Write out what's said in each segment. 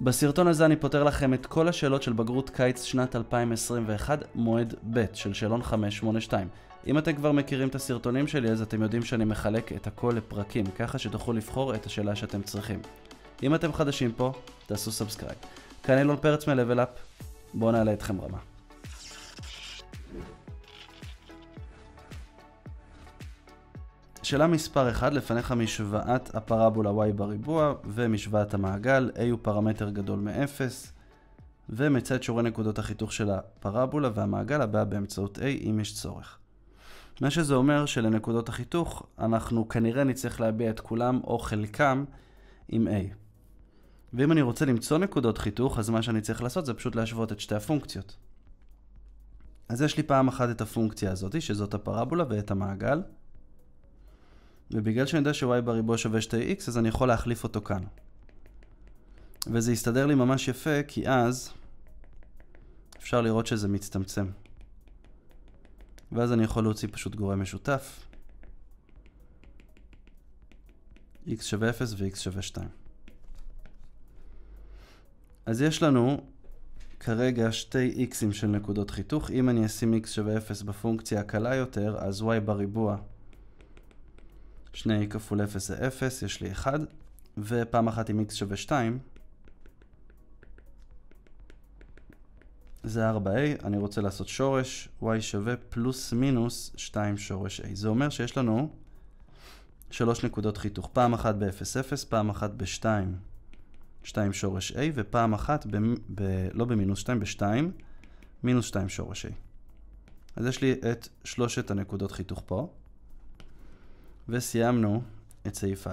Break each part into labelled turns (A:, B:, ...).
A: בסרטון הזה אני פותר לכם את כל השאלות של בגרות קיץ שנת 2021, מועד ב' של שאלון 582. אם אתם כבר מכירים את הסרטונים שלי אז אתם יודעים שאני מחלק את הכל לפרקים, ככה שתוכלו לבחור את השאלה שאתם צריכים. אם אתם חדשים פה, תעשו סאבסקרייב. כאן אילון פרץ מלבל אפ, בואו נעלה אתכם רמה. שאלה מספר 1, לפניך משוואת הפרבולה y בריבוע ומשוואת המעגל, a הוא פרמטר גדול מ-0, ומצא את שיעורי נקודות החיתוך של הפרבולה והמעגל הבא באמצעות a אם יש צורך. מה שזה אומר שלנקודות החיתוך אנחנו כנראה נצטרך להביע את כולם או חלקם עם a. ואם אני רוצה למצוא נקודות חיתוך, אז מה שאני צריך לעשות זה פשוט להשוות את שתי הפונקציות. אז יש לי פעם אחת את הפונקציה הזאת, שזאת הפרבולה ואת המעגל. ובגלל שאני יודע ש-y בריבוע שווה שתי x אז אני יכול להחליף אותו כאן. וזה יסתדר לי ממש יפה, כי אז אפשר לראות שזה מצטמצם. ואז אני יכול להוציא פשוט גורם משותף. x שווה 0 ו-x שווה 2. אז יש לנו כרגע שתי x'ים של נקודות חיתוך. אם אני אשים x שווה 0 בפונקציה הקלה יותר, אז y בריבוע 2 כפול 0 זה 0, יש לי 1, ופעם אחת עם x שווה 2. זה 4a, אני רוצה לעשות שורש, y שווה פלוס מינוס 2 שורש a. זה אומר שיש לנו שלוש נקודות חיתוך, פעם אחת ב-0,0, פעם אחת ב-2, 2 שורש a, ופעם אחת, ב- ב- לא במינוס 2, ב-2, מינוס 2 שורש a. אז יש לי את שלושת הנקודות חיתוך פה. וסיימנו את סעיף א'.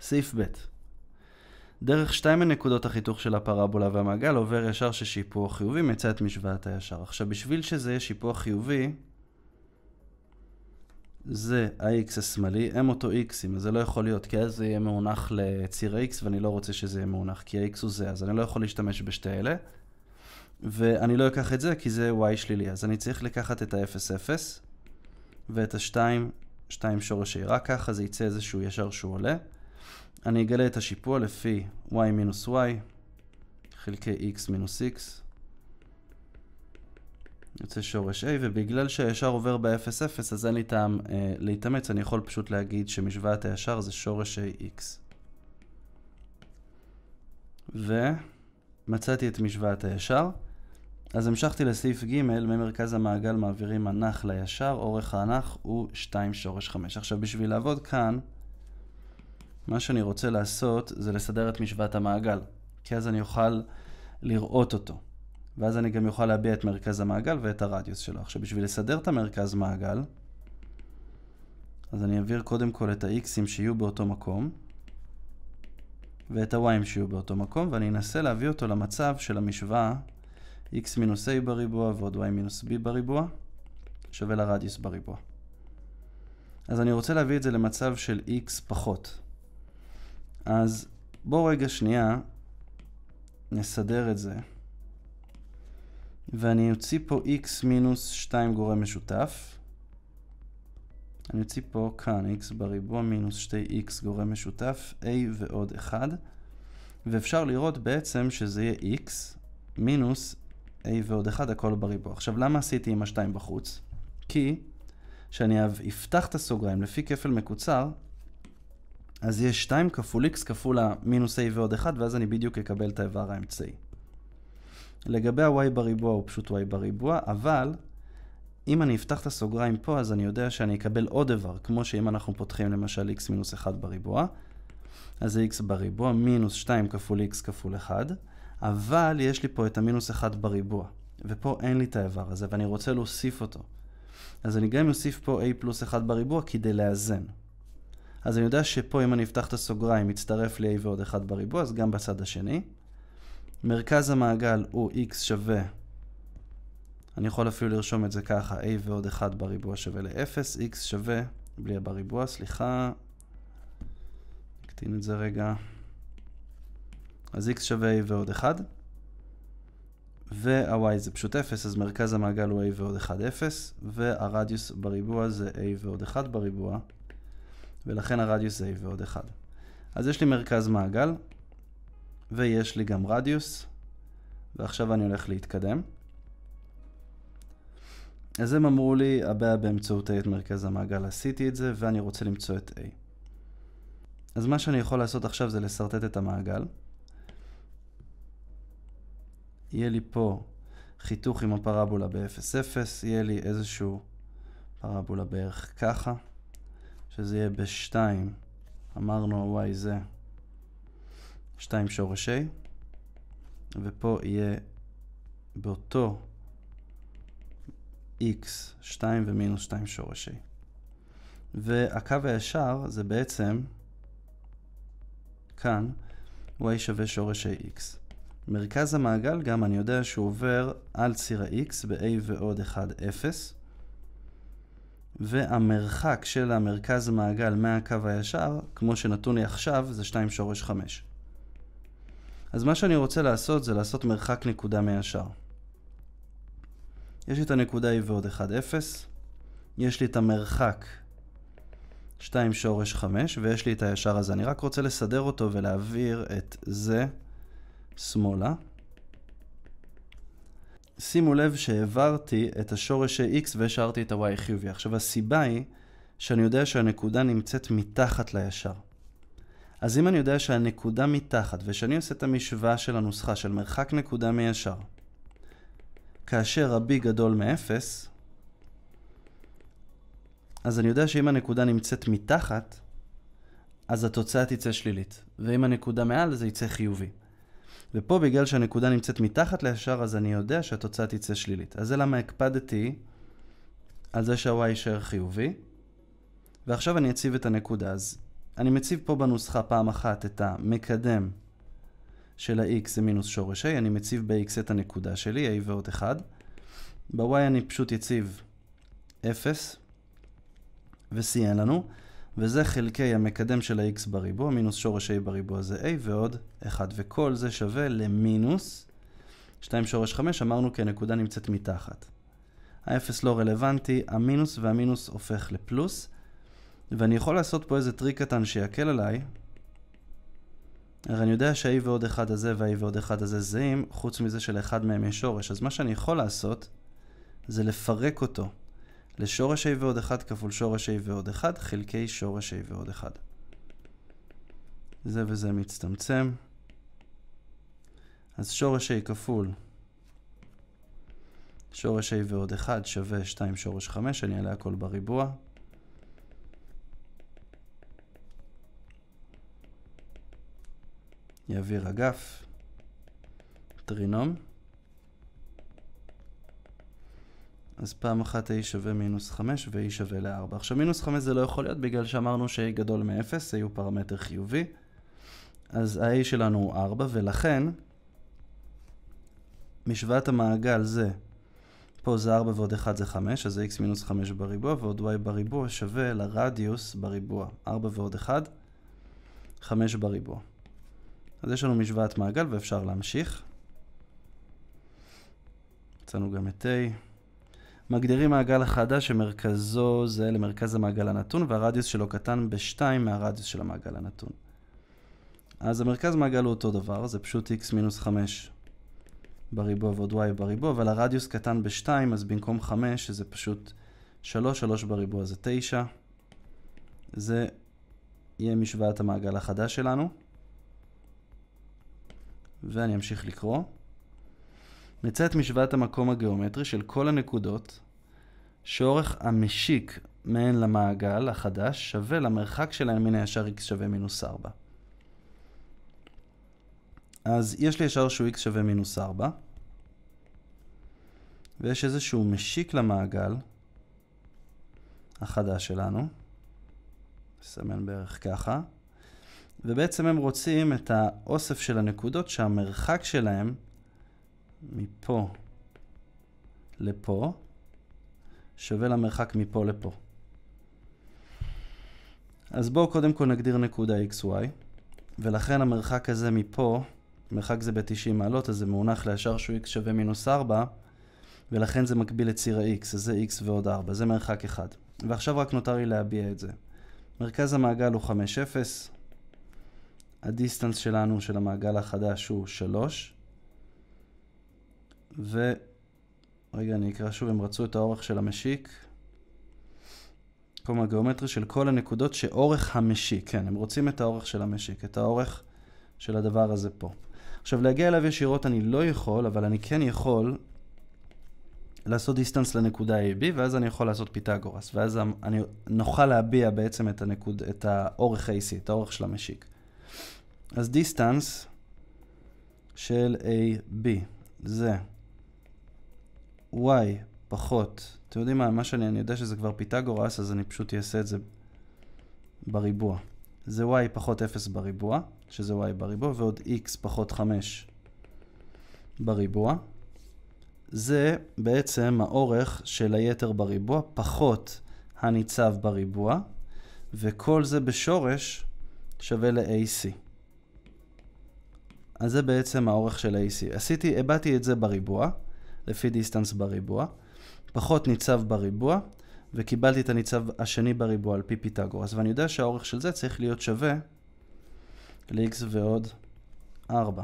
A: סעיף ב' דרך שתיים מנקודות החיתוך של הפרבולה והמעגל עובר ישר ששיפוע חיובי מצא את משוואת הישר. עכשיו בשביל שזה יהיה שיפוע חיובי זה ה-x השמאלי, m אותו x, אם זה לא יכול להיות, כי אז זה יהיה מאונח לציר ה-x ואני לא רוצה שזה יהיה מאונח, כי ה-x הוא זה, אז אני לא יכול להשתמש בשתי אלה. ואני לא אקח את זה כי זה y שלילי, אז אני צריך לקחת את ה-0, 0, ואת ה-2, 2 שורש A. רק ככה זה יצא איזשהו ישר שהוא עולה. אני אגלה את השיפוע לפי y מינוס y חלקי x מינוס x. יוצא שורש a, ובגלל שהישר עובר ב-0,0 אז אין לי טעם אה, להתאמץ, אני יכול פשוט להגיד שמשוואת הישר זה שורש ax. ומצאתי את משוואת הישר. אז המשכתי לסעיף ג', ממרכז המעגל מעבירים הנח לישר, אורך ההנח הוא 2 שורש 5. עכשיו בשביל לעבוד כאן, מה שאני רוצה לעשות זה לסדר את משוואת המעגל, כי אז אני אוכל לראות אותו. ואז אני גם אוכל להביע את מרכז המעגל ואת הרדיוס שלו. עכשיו בשביל לסדר את המרכז מעגל, אז אני אעביר קודם כל את ה-x'ים שיהיו באותו מקום, ואת ה-y'ים שיהיו באותו מקום, ואני אנסה להביא אותו למצב של המשוואה x מינוס a בריבוע ועוד y מינוס b בריבוע שווה לרדיוס בריבוע. אז אני רוצה להביא את זה למצב של x פחות. אז בואו רגע שנייה נסדר את זה. ואני אוציא פה x מינוס 2 גורם משותף. אני אוציא פה כאן x בריבוע מינוס 2x גורם משותף, a ועוד 1. ואפשר לראות בעצם שזה יהיה x מינוס a ועוד 1 הכל בריבוע. עכשיו למה עשיתי עם השתיים בחוץ? כי כשאני אפתח את הסוגריים לפי כפל מקוצר, אז יש 2 כפול x כפול המינוס a ועוד 1 ואז אני בדיוק אקבל את האיבר האמצעי. לגבי ה-y בריבוע הוא פשוט y בריבוע, אבל אם אני אפתח את הסוגריים פה, אז אני יודע שאני אקבל עוד איבר, כמו שאם אנחנו פותחים למשל x מינוס 1 בריבוע, אז זה x בריבוע מינוס 2 כפול x כפול 1, אבל יש לי פה את המינוס 1 בריבוע, ופה אין לי את האיבר הזה, ואני רוצה להוסיף אותו. אז אני גם אוסיף פה a פלוס 1 בריבוע כדי לאזן. אז אני יודע שפה אם אני אפתח את הסוגריים יצטרף לי a ועוד 1 בריבוע, אז גם בצד השני. מרכז המעגל הוא x שווה, אני יכול אפילו לרשום את זה ככה, a ועוד 1 בריבוע שווה ל-0, x שווה, בלי הבריבוע, סליחה, נקטין את זה רגע. אז x שווה a ועוד 1, וה-y זה פשוט 0, אז מרכז המעגל הוא a ועוד 1, 0, והרדיוס בריבוע זה a ועוד 1 בריבוע, ולכן הרדיוס זה a ועוד 1. אז יש לי מרכז מעגל, ויש לי גם רדיוס, ועכשיו אני הולך להתקדם. אז הם אמרו לי, הבעיה באמצעות a את מרכז המעגל, עשיתי את זה, ואני רוצה למצוא את a. אז מה שאני יכול לעשות עכשיו זה לשרטט את המעגל. יהיה לי פה חיתוך עם הפרבולה ב-0,0, יהיה לי איזשהו פרבולה בערך ככה, שזה יהיה ב-2, אמרנו ה-y זה 2 שורש a, ופה יהיה באותו x 2 ומינוס 2 שורש a. והקו הישר זה בעצם כאן y שווה שורש ax. מרכז המעגל גם אני יודע שהוא עובר על ציר ה-x ב-a ועוד 1, 0, והמרחק של המרכז המעגל מהקו הישר, כמו שנתון לי עכשיו, זה 2 שורש 5. אז מה שאני רוצה לעשות זה לעשות מרחק נקודה מהישר. יש לי את הנקודה a ועוד 1, 0, יש לי את המרחק 2 שורש 5, ויש לי את הישר הזה. אני רק רוצה לסדר אותו ולהעביר את זה. שמאלה. שימו לב שהעברתי את השורש של x והשארתי את ה-y חיובי. עכשיו הסיבה היא שאני יודע שהנקודה נמצאת מתחת לישר. אז אם אני יודע שהנקודה מתחת, ושאני עושה את המשוואה של הנוסחה של מרחק נקודה מישר, כאשר ה-b גדול מ-0, אז אני יודע שאם הנקודה נמצאת מתחת, אז התוצאה תצא שלילית, ואם הנקודה מעל זה יצא חיובי. ופה בגלל שהנקודה נמצאת מתחת לישר, אז אני יודע שהתוצאה תצא שלילית. אז זה למה הקפדתי על זה שה-y יישאר חיובי. ועכשיו אני אציב את הנקודה. אז אני מציב פה בנוסחה פעם אחת את המקדם של ה-x זה מינוס שורש a, אני מציב ב-x את הנקודה שלי, a ועוד 1. ב-y אני פשוט אציב 0, וסיין לנו. וזה חלקי המקדם של ה-x בריבוע, מינוס שורש a בריבוע זה a ועוד 1, וכל זה שווה למינוס 2 שורש 5, אמרנו כי הנקודה נמצאת מתחת. האפס לא רלוונטי, המינוס והמינוס הופך לפלוס, ואני יכול לעשות פה איזה טריק קטן שיקל עליי, הרי אני יודע שה-a ועוד 1 הזה וה-a ועוד 1 הזה זהים, חוץ מזה שלאחד מהם יש שורש, אז מה שאני יכול לעשות זה לפרק אותו. לשורש a ועוד 1 כפול שורש a ועוד 1 חלקי שורש a ועוד 1. זה וזה מצטמצם. אז שורש a כפול שורש a ועוד 1 שווה 2 שורש 5, אני אעלה הכל בריבוע. יעביר אגף, טרינום. אז פעם אחת a שווה מינוס 5 ו-a שווה ל-4. עכשיו מינוס 5 זה לא יכול להיות בגלל שאמרנו ש-a גדול מ-0, a הוא פרמטר חיובי, אז ה-a שלנו הוא 4, ולכן משוואת המעגל זה, פה זה 4 ועוד 1 זה 5, אז x מינוס 5 בריבוע, ועוד y בריבוע שווה לרדיוס בריבוע, 4 ועוד 1, 5 בריבוע. אז יש לנו משוואת מעגל ואפשר להמשיך. יצאנו גם את a. מגדירים מעגל החדש שמרכזו זה למרכז המעגל הנתון והרדיוס שלו קטן בשתיים מהרדיוס של המעגל הנתון. אז המרכז מעגל הוא אותו דבר, זה פשוט x מינוס 5 בריבוע ועוד y בריבוע, אבל הרדיוס קטן ב-2, אז במקום 5, שזה פשוט 3, 3 בריבוע זה 9. זה יהיה משוואת המעגל החדש שלנו. ואני אמשיך לקרוא. נצא את משוואת המקום הגיאומטרי של כל הנקודות שאורך המשיק מהן למעגל החדש שווה למרחק שלהן מן הישר x שווה מינוס 4. אז יש לי ישר שהוא x שווה מינוס 4, ויש איזשהו משיק למעגל החדש שלנו, נסמן בערך ככה, ובעצם הם רוצים את האוסף של הנקודות שהמרחק שלהם מפה לפה שווה למרחק מפה לפה. אז בואו קודם כל נגדיר נקודה xy, ולכן המרחק הזה מפה, מרחק זה ב-90 מעלות, אז זה מונח לישר שהוא x שווה מינוס 4, ולכן זה מקביל לציר ה-x, אז זה x ועוד 4, זה מרחק 1. ועכשיו רק נותר לי להביע את זה. מרכז המעגל הוא 5, 0, הדיסטנס שלנו של המעגל החדש הוא 3, ו... רגע, אני אקרא שוב, הם רצו את האורך של המשיק. מקום הגיאומטרי של כל הנקודות שאורך המשיק, כן, הם רוצים את האורך של המשיק, את האורך של הדבר הזה פה. עכשיו, להגיע אליו ישירות אני לא יכול, אבל אני כן יכול לעשות דיסטנס לנקודה AB, ואז אני יכול לעשות פיתגורס, ואז אני נוכל להביע בעצם את, הנקוד, את האורך AC, את האורך של המשיק. אז דיסטנס של AB זה y פחות, אתם יודעים מה, מה שאני, אני יודע שזה כבר פיתגורס, אז אני פשוט אעשה את זה בריבוע. זה y פחות 0 בריבוע, שזה y בריבוע, ועוד x פחות 5 בריבוע. זה בעצם האורך של היתר בריבוע, פחות הניצב בריבוע, וכל זה בשורש שווה ל-AC. אז זה בעצם האורך של AC. עשיתי, הבעתי את זה בריבוע. לפי דיסטנס בריבוע, פחות ניצב בריבוע, וקיבלתי את הניצב השני בריבוע על פי פיתגורס, ואני יודע שהאורך של זה צריך להיות שווה ל-x ועוד 4.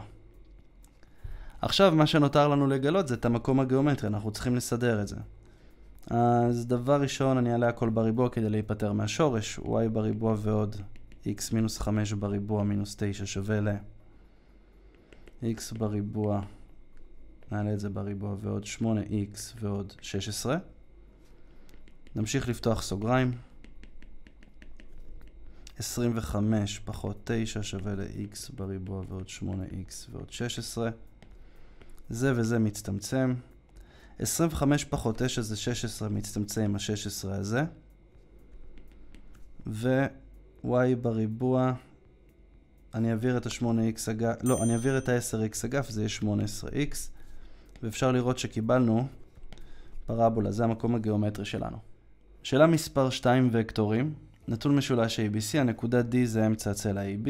A: עכשיו מה שנותר לנו לגלות זה את המקום הגיאומטרי, אנחנו צריכים לסדר את זה. אז דבר ראשון אני אעלה הכל בריבוע כדי להיפטר מהשורש, y בריבוע ועוד x מינוס 5 בריבוע מינוס 9 שווה ל... x בריבוע נעלה את זה בריבוע ועוד 8x ועוד 16. נמשיך לפתוח סוגריים. 25 פחות 9 שווה ל-x בריבוע ועוד 8x ועוד 16. זה וזה מצטמצם. 25 פחות 9 זה 16, מצטמצם עם ה-16 הזה. ו-y בריבוע, אני אעביר את ה-8x אגף, לא, אני אעביר את ה-10x אגף, זה יהיה 18x. ואפשר לראות שקיבלנו פרבולה, זה המקום הגיאומטרי שלנו. שאלה מספר 2 וקטורים, נתון משולש ABC, הנקודה D זה אמצע הצלע ab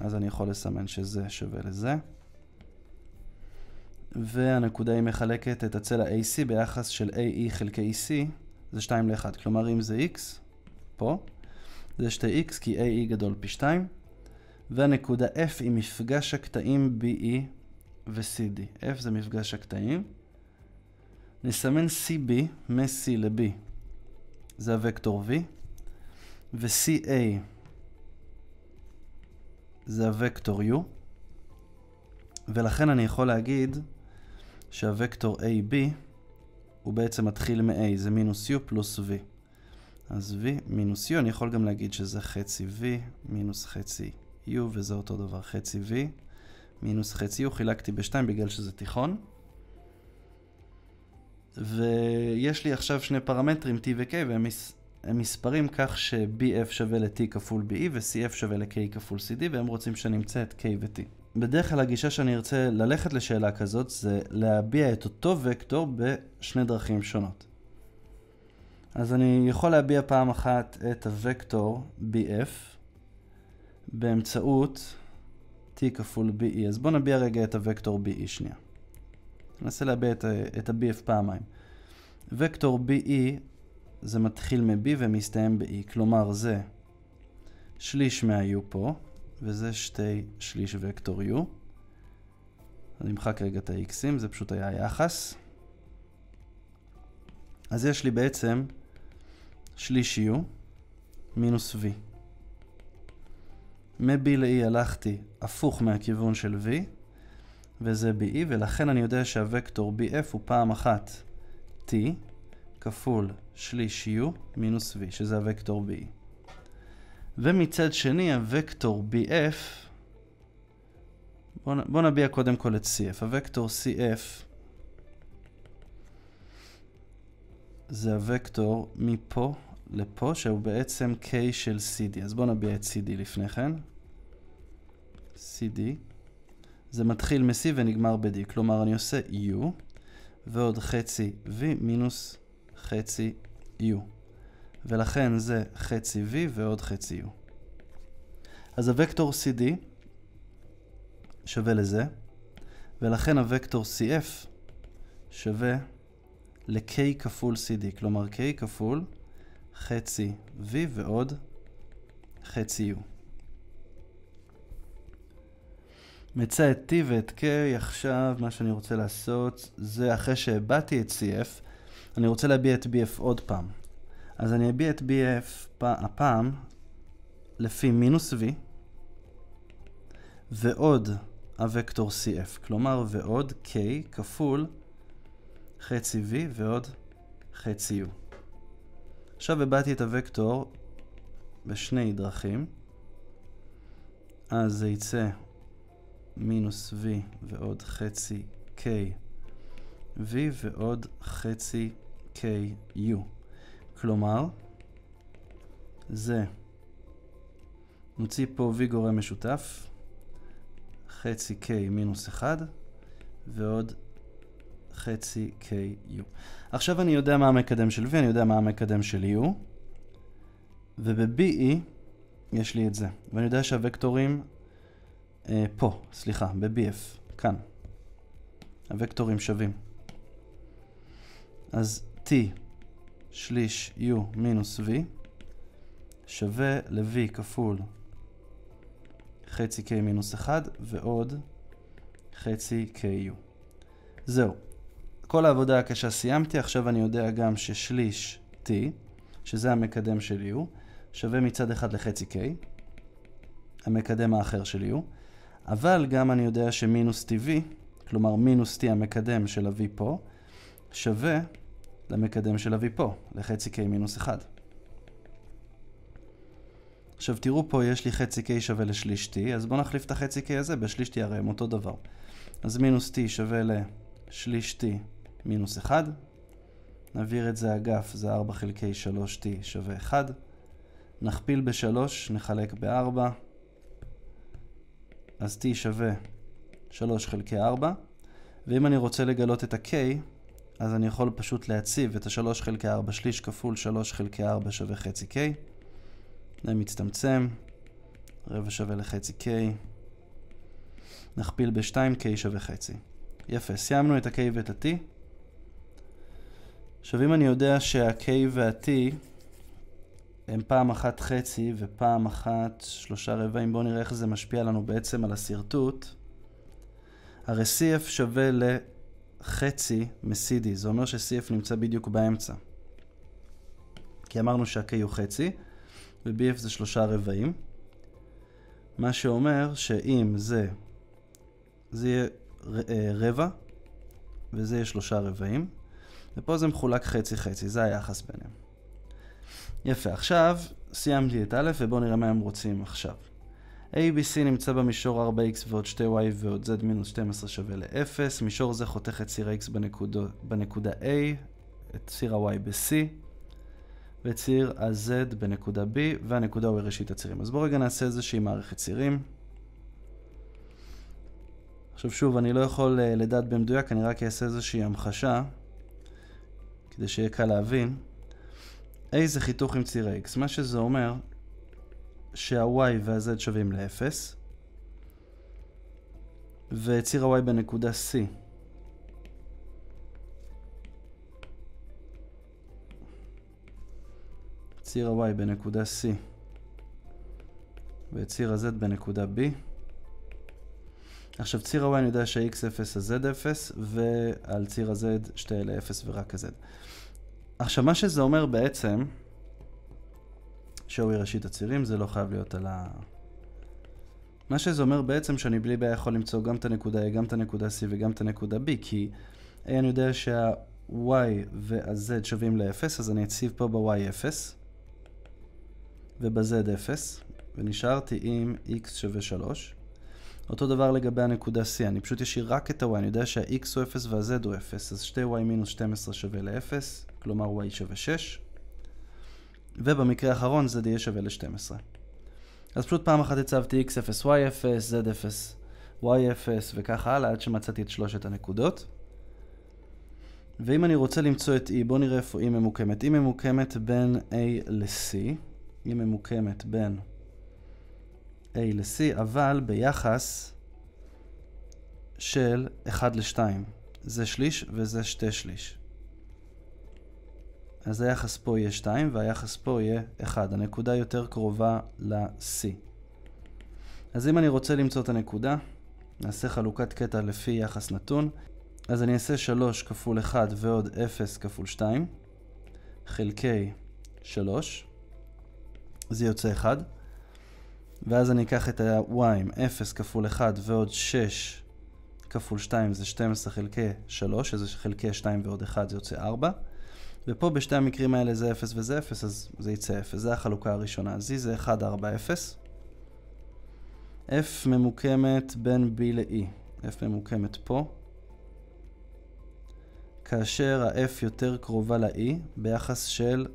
A: אז אני יכול לסמן שזה שווה לזה. והנקודה היא e מחלקת את הצלע ac ביחס של AE חלקי EC, זה 2 ל-1, כלומר אם זה X, פה, זה 2X כי AE גדול פי 2, והנקודה F היא מפגש הקטעים BE ו-CD. F זה מפגש הקטעים. נסמן CB מ-C ל-B, זה הוקטור V, ו-CA זה הוקטור U, ולכן אני יכול להגיד שהוקטור AB הוא בעצם מתחיל מ-A, זה מינוס U פלוס V. אז V מינוס U, אני יכול גם להגיד שזה חצי V מינוס חצי U, וזה אותו דבר, חצי V מינוס חצי, חציו, חילקתי בשתיים בגלל שזה תיכון. ויש לי עכשיו שני פרמטרים t ו-k והם מס... מספרים כך ש-bf שווה ל-t כפול be ו-cf שווה ל-k כפול cd והם רוצים שנמצא את k ו-t. בדרך כלל הגישה שאני ארצה ללכת לשאלה כזאת זה להביע את אותו וקטור בשני דרכים שונות. אז אני יכול להביע פעם אחת את הוקטור bf באמצעות t כפול be. אז בואו נביע רגע את הוקטור be שנייה. ננסה להביע את, את ה-bf פעמיים. וקטור be זה מתחיל מ-b ומסתיים ב-e, כלומר זה שליש מה-u פה, וזה שתי שליש וקטור u. אני אמחק רגע את ה-x'ים, זה פשוט היה היחס. אז יש לי בעצם שליש u מינוס v. מ-B ל-E הלכתי הפוך מהכיוון של V, וזה ב-E, ולכן אני יודע שהוקטור BF הוא פעם אחת T כפול שליש U מינוס V, שזה הוקטור BE. ומצד שני, הוקטור BF, בואו נביע קודם כל את CF. הוקטור CF זה הוקטור מפה לפה, שהוא בעצם K של CD. אז בואו נביע את CD לפני כן. CD. זה מתחיל מ-C ונגמר ב-D, כלומר אני עושה U, ועוד חצי V מינוס חצי U. ולכן זה חצי V ועוד חצי U. אז הוקטור CD שווה לזה, ולכן הוקטור CF שווה ל-K כפול CD, כלומר K כפול חצי V ועוד חצי U. מצא את T ואת K, עכשיו מה שאני רוצה לעשות זה אחרי שהבעתי את CF, אני רוצה להביע את BF עוד פעם. אז אני אביע את BF הפעם לפי מינוס V ועוד הוקטור CF, כלומר ועוד K כפול חצי V ועוד חצי U. עכשיו הבעתי את הוקטור בשני דרכים. אז זה יצא מינוס v ועוד חצי k v ועוד חצי k u. כלומר, זה, נוציא פה v גורם משותף, חצי k מינוס 1 ועוד חצי k u. עכשיו אני יודע מה המקדם של V, אני יודע מה המקדם של U, וב-BE יש לי את זה. ואני יודע שהוקטורים אה, פה, סליחה, ב-BF, כאן. הוקטורים שווים. אז T שליש U מינוס V שווה ל-V כפול חצי K מינוס 1 ועוד חצי KU. זהו. כל העבודה הקשה סיימתי, עכשיו אני יודע גם ששליש T, שזה המקדם של U, שווה מצד אחד לחצי K, המקדם האחר של U, אבל גם אני יודע שמינוס TV, כלומר מינוס T המקדם של ה-V פה, שווה למקדם של ה-V פה, לחצי K מינוס 1. עכשיו תראו פה, יש לי חצי K שווה לשליש T, אז בואו נחליף את החצי K הזה בשליש T, הרי הם אותו דבר. אז מינוס T שווה לשליש T מינוס 1. נעביר את זה אגף, זה 4 חלקי 3t שווה 1. נכפיל ב-3, נחלק ב-4. אז t שווה 3 חלקי 4. ואם אני רוצה לגלות את ה-k, אז אני יכול פשוט להציב את ה-3 חלקי 4 שליש כפול 3 חלקי 4 שווה חצי k. זה מצטמצם, רבע שווה לחצי k. נכפיל ב-2k שווה חצי. יפה, סיימנו את ה-k ואת ה-t. עכשיו אם אני יודע שה-K וה-T הם פעם אחת חצי ופעם אחת שלושה רבעים, בואו נראה איך זה משפיע לנו בעצם על השרטוט. הרי CF שווה לחצי מ-CD, זה אומר ש-CF נמצא בדיוק באמצע. כי אמרנו שה-K הוא חצי, ו-BF זה שלושה רבעים. מה שאומר שאם זה, זה יהיה אה, רבע, וזה יהיה שלושה רבעים. ופה זה מחולק חצי-חצי, זה היחס ביניהם. יפה, עכשיו סיימתי את א' ובואו נראה מה הם רוצים עכשיו. ABC נמצא במישור 4x ועוד 2y ועוד z מינוס 12 שווה ל-0, מישור זה חותך את ציר ה-x בנקודו, בנקודה A, את ציר ה-y ב-C, וציר ה-z בנקודה B, והנקודה הוא ראשית הצירים. אז בואו רגע נעשה איזושהי מערכת צירים. עכשיו שוב, אני לא יכול אה, לדעת במדויק, אני רק אעשה איזושהי המחשה. כדי שיהיה קל להבין, a זה חיתוך עם ציר ה-x, מה שזה אומר שה-y וה-z שווים ל-0, וציר ה-y בנקודה C. ציר ה-y בנקודה C וציר ה-z בנקודה B. עכשיו ציר ה-y אני יודע שה-x 0 אז z 0 ועל ציר ה-z 2 ל-0 ורק ה-z. עכשיו, מה שזה אומר בעצם, שווי ראשית הצירים, זה לא חייב להיות על ה... מה שזה אומר בעצם שאני בלי בעיה יכול למצוא גם את הנקודה A, גם את הנקודה C וגם את הנקודה B, כי A אני יודע שה-Y וה-Z שווים ל-0, אז אני אציב פה ב-Y 0 וב-Z 0, ונשארתי עם X שווה 3. אותו דבר לגבי הנקודה C, אני פשוט אשאיר רק את ה-Y, אני יודע שה-X הוא 0 וה-Z הוא 0, אז 2Y מינוס 12 שווה ל-0. כלומר y שווה 6, ובמקרה האחרון z יהיה שווה ל-12. אז פשוט פעם אחת הצבתי x0, y0, z0, y0 וכך הלאה עד שמצאתי את שלושת הנקודות. ואם אני רוצה למצוא את e, בואו נראה איפה e ממוקמת. e ממוקמת בין a ל-c, e ממוקמת בין a ל-c, אבל ביחס של 1 ל-2. זה שליש וזה שתי שליש. אז היחס פה יהיה 2 והיחס פה יהיה 1. הנקודה יותר קרובה ל-C. אז אם אני רוצה למצוא את הנקודה, נעשה חלוקת קטע לפי יחס נתון. אז אני אעשה 3 כפול 1 ועוד 0 כפול 2, חלקי 3, זה יוצא 1. ואז אני אקח את ה-y, עם 0 כפול 1 ועוד 6 כפול 2 זה 12 חלקי 3, שזה חלקי 2 ועוד 1 זה יוצא 4. ופה בשתי המקרים האלה זה 0 וזה 0, אז זה יצא 0. זה החלוקה הראשונה. Z זה 1, 4, 0. F ממוקמת בין B ל-E. F ממוקמת פה. כאשר ה-F יותר קרובה ל-E ביחס של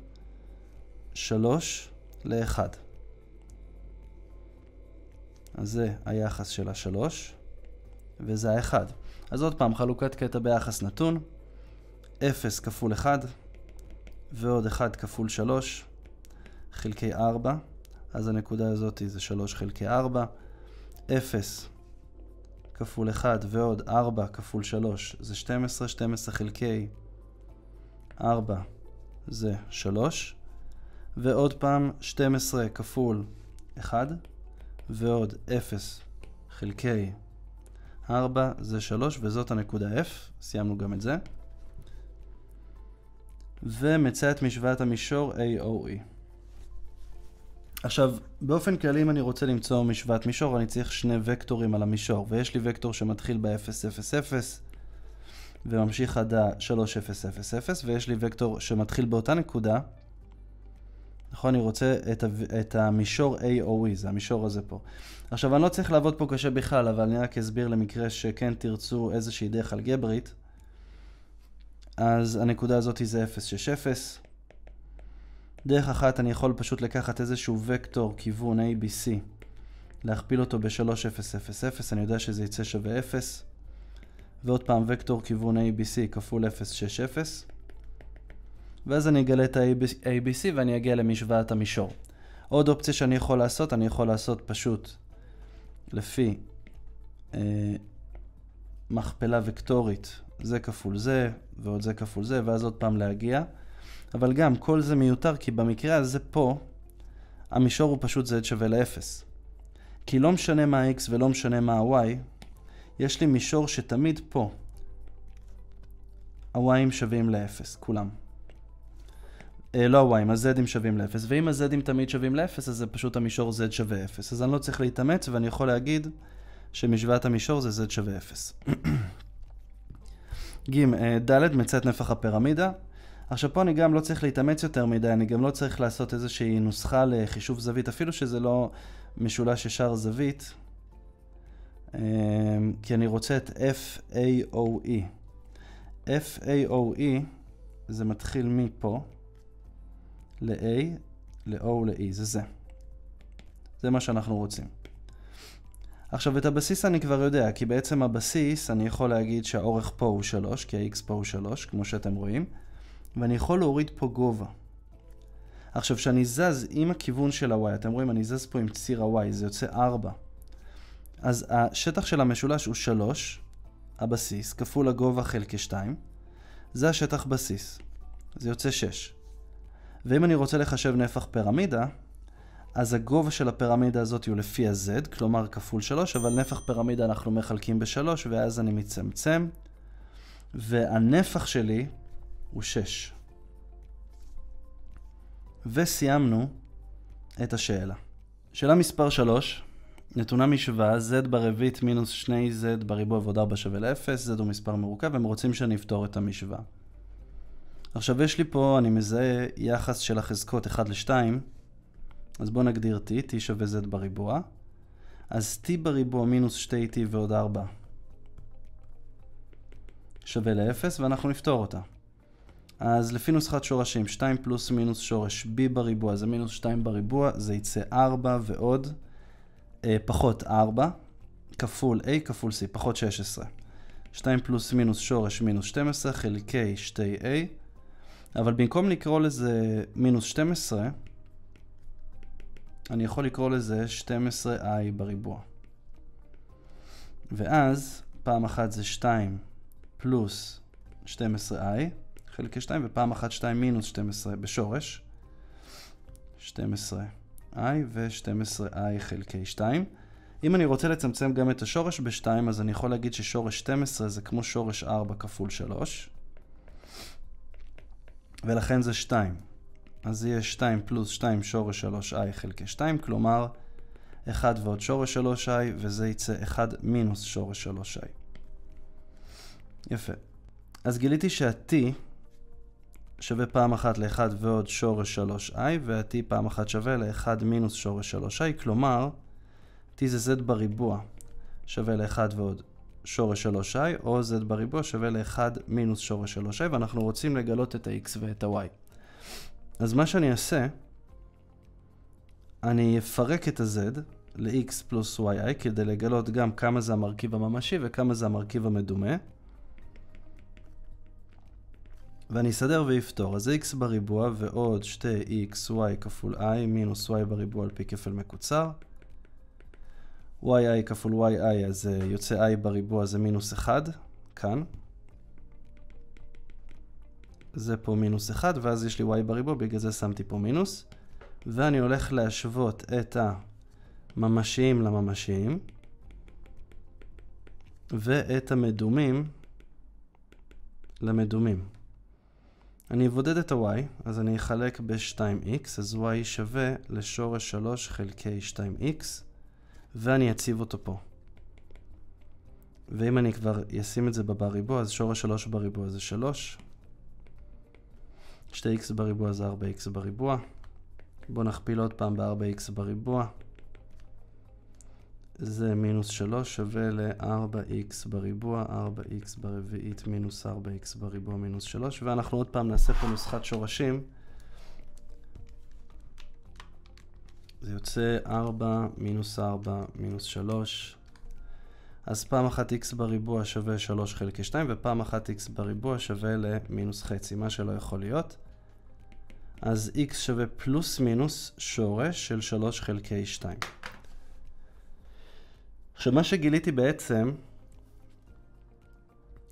A: 3 ל-1. אז זה היחס של ה-3, וזה ה-1. אז עוד פעם, חלוקת קטע ביחס נתון, 0 כפול 1, ועוד 1 כפול 3 חלקי 4, אז הנקודה הזאת זה 3 חלקי 4, 0 כפול 1 ועוד 4 כפול 3 זה 12, 12 חלקי 4 זה 3, ועוד פעם 12 כפול 1 ועוד 0 חלקי 4 זה 3 וזאת הנקודה F, סיימנו גם את זה. ומצא את משוואת המישור AOE. עכשיו, באופן כללי אם אני רוצה למצוא משוואת מישור, אני צריך שני וקטורים על המישור, ויש לי וקטור שמתחיל ב-0,0,0 וממשיך עד ה 3000 ויש לי וקטור שמתחיל באותה נקודה, נכון? אני רוצה את, ה- את המישור AOE, זה המישור הזה פה. עכשיו, אני לא צריך לעבוד פה קשה בכלל, אבל אני רק אסביר למקרה שכן תרצו איזושהי דרך אלגברית. אז הנקודה הזאת זה 060. דרך אחת אני יכול פשוט לקחת איזשהו וקטור כיוון ABC, להכפיל אותו ב-3000, אני יודע שזה יצא שווה 0, ועוד פעם וקטור כיוון ABC כפול 060, ואז אני אגלה את ה-ABC ואני אגיע למשוואת המישור. עוד אופציה שאני יכול לעשות, אני יכול לעשות פשוט לפי... אה, מכפלה וקטורית, זה כפול זה, ועוד זה כפול זה, ואז עוד פעם להגיע. אבל גם כל זה מיותר, כי במקרה הזה פה, המישור הוא פשוט z שווה לאפס. כי לא משנה מה ה-x ולא משנה מה ה-y, יש לי מישור שתמיד פה, ה-y'ים שווים לאפס, כולם. אה, לא ה-y'ים, ה-z'ים שווים לאפס, ואם ה-z'ים תמיד שווים לאפס, אז זה פשוט המישור z שווה אפס. אז אני לא צריך להתאמץ, ואני יכול להגיד... שמשוואת המישור זה Z שווה 0. ג. אה, ד' מצא את נפח הפירמידה. עכשיו פה אני גם לא צריך להתאמץ יותר מדי, אני גם לא צריך לעשות איזושהי נוסחה לחישוב זווית, אפילו שזה לא משולש ישר זווית, אה, כי אני רוצה את FAOE. FAOE זה מתחיל מפה, ל-A, ל-O, ל-E, זה זה. זה מה שאנחנו רוצים. עכשיו את הבסיס אני כבר יודע, כי בעצם הבסיס אני יכול להגיד שהאורך פה הוא 3, כי ה-x פה הוא 3, כמו שאתם רואים, ואני יכול להוריד פה גובה. עכשיו, כשאני זז עם הכיוון של ה-y, אתם רואים, אני זז פה עם ציר ה-y, זה יוצא 4. אז השטח של המשולש הוא 3, הבסיס, כפול הגובה חלקי 2, זה השטח בסיס, זה יוצא 6. ואם אני רוצה לחשב נפח פירמידה, אז הגובה של הפירמידה הזאת הוא לפי ה-Z, כלומר כפול 3, אבל נפח פירמידה אנחנו מחלקים ב-3, ואז אני מצמצם, והנפח שלי הוא 6. וסיימנו את השאלה. שאלה מספר 3, נתונה משוואה z ברביעית מינוס 2z בריבוע ועוד 4 שווה ל-0, z הוא מספר מורכב, הם רוצים שאני אפתור את המשוואה. עכשיו יש לי פה, אני מזהה יחס של החזקות 1 ל-2, אז בואו נגדיר t, t שווה z בריבוע. אז t בריבוע מינוס 2t ועוד 4 שווה ל-0, ואנחנו נפתור אותה. אז לפי נוסחת שורשים, 2 פלוס מינוס שורש b בריבוע זה מינוס 2 בריבוע, זה יצא 4 ועוד אה, פחות 4 כפול a כפול c, פחות 16. 2 פלוס מינוס שורש מינוס 12 חלקי 2a, אבל במקום לקרוא לזה מינוס 12, אני יכול לקרוא לזה 12i בריבוע. ואז פעם אחת זה 2 פלוס 12i חלקי 2 ופעם אחת 2 מינוס 12 בשורש. 12i ו-12i חלקי 2. אם אני רוצה לצמצם גם את השורש ב-2, אז אני יכול להגיד ששורש 12 זה כמו שורש 4 כפול 3, ולכן זה 2. אז יהיה 2 פלוס 2 שורש 3i חלקי 2, כלומר 1 ועוד שורש 3i, וזה יצא 1 מינוס שורש 3i. יפה. אז גיליתי שה-t שווה פעם אחת ל-1 ועוד שורש 3i, וה-t פעם אחת שווה ל-1 מינוס שורש 3i, כלומר, t זה z בריבוע שווה ל-1 ועוד שורש 3i, או z בריבוע שווה ל-1 מינוס שורש 3i, ואנחנו רוצים לגלות את ה-x ואת ה-y. אז מה שאני אעשה, אני אפרק את ה-Z ל-X פלוס YI כדי לגלות גם כמה זה המרכיב הממשי וכמה זה המרכיב המדומה. ואני אסדר ואפתור. אז x בריבוע ועוד 2xy כפול i מינוס y בריבוע על פי כפל מקוצר. yi כפול yi אז אה, יוצא i בריבוע זה מינוס 1, כאן. זה פה מינוס 1, ואז יש לי y בריבוע, בגלל זה שמתי פה מינוס. ואני הולך להשוות את הממשיים לממשיים, ואת המדומים למדומים. אני אבודד את ה-y, אז אני אחלק ב-2x, אז y שווה לשורש 3 חלקי 2x, ואני אציב אותו פה. ואם אני כבר אשים את זה בבריבוע, אז שורש 3 בריבוע זה 3, 2x בריבוע זה 4x בריבוע. בואו נכפיל עוד פעם ב-4x בריבוע. זה מינוס 3 שווה ל-4x בריבוע, 4x ברביעית מינוס 4x בריבוע מינוס 3, ואנחנו עוד פעם נעשה פה נוסחת שורשים. זה יוצא 4 מינוס 4 מינוס 3. אז פעם אחת x בריבוע שווה 3 חלקי 2, ופעם אחת x בריבוע שווה למינוס חצי, מה שלא יכול להיות. אז x שווה פלוס מינוס שורש של 3 חלקי 2. עכשיו מה שגיליתי בעצם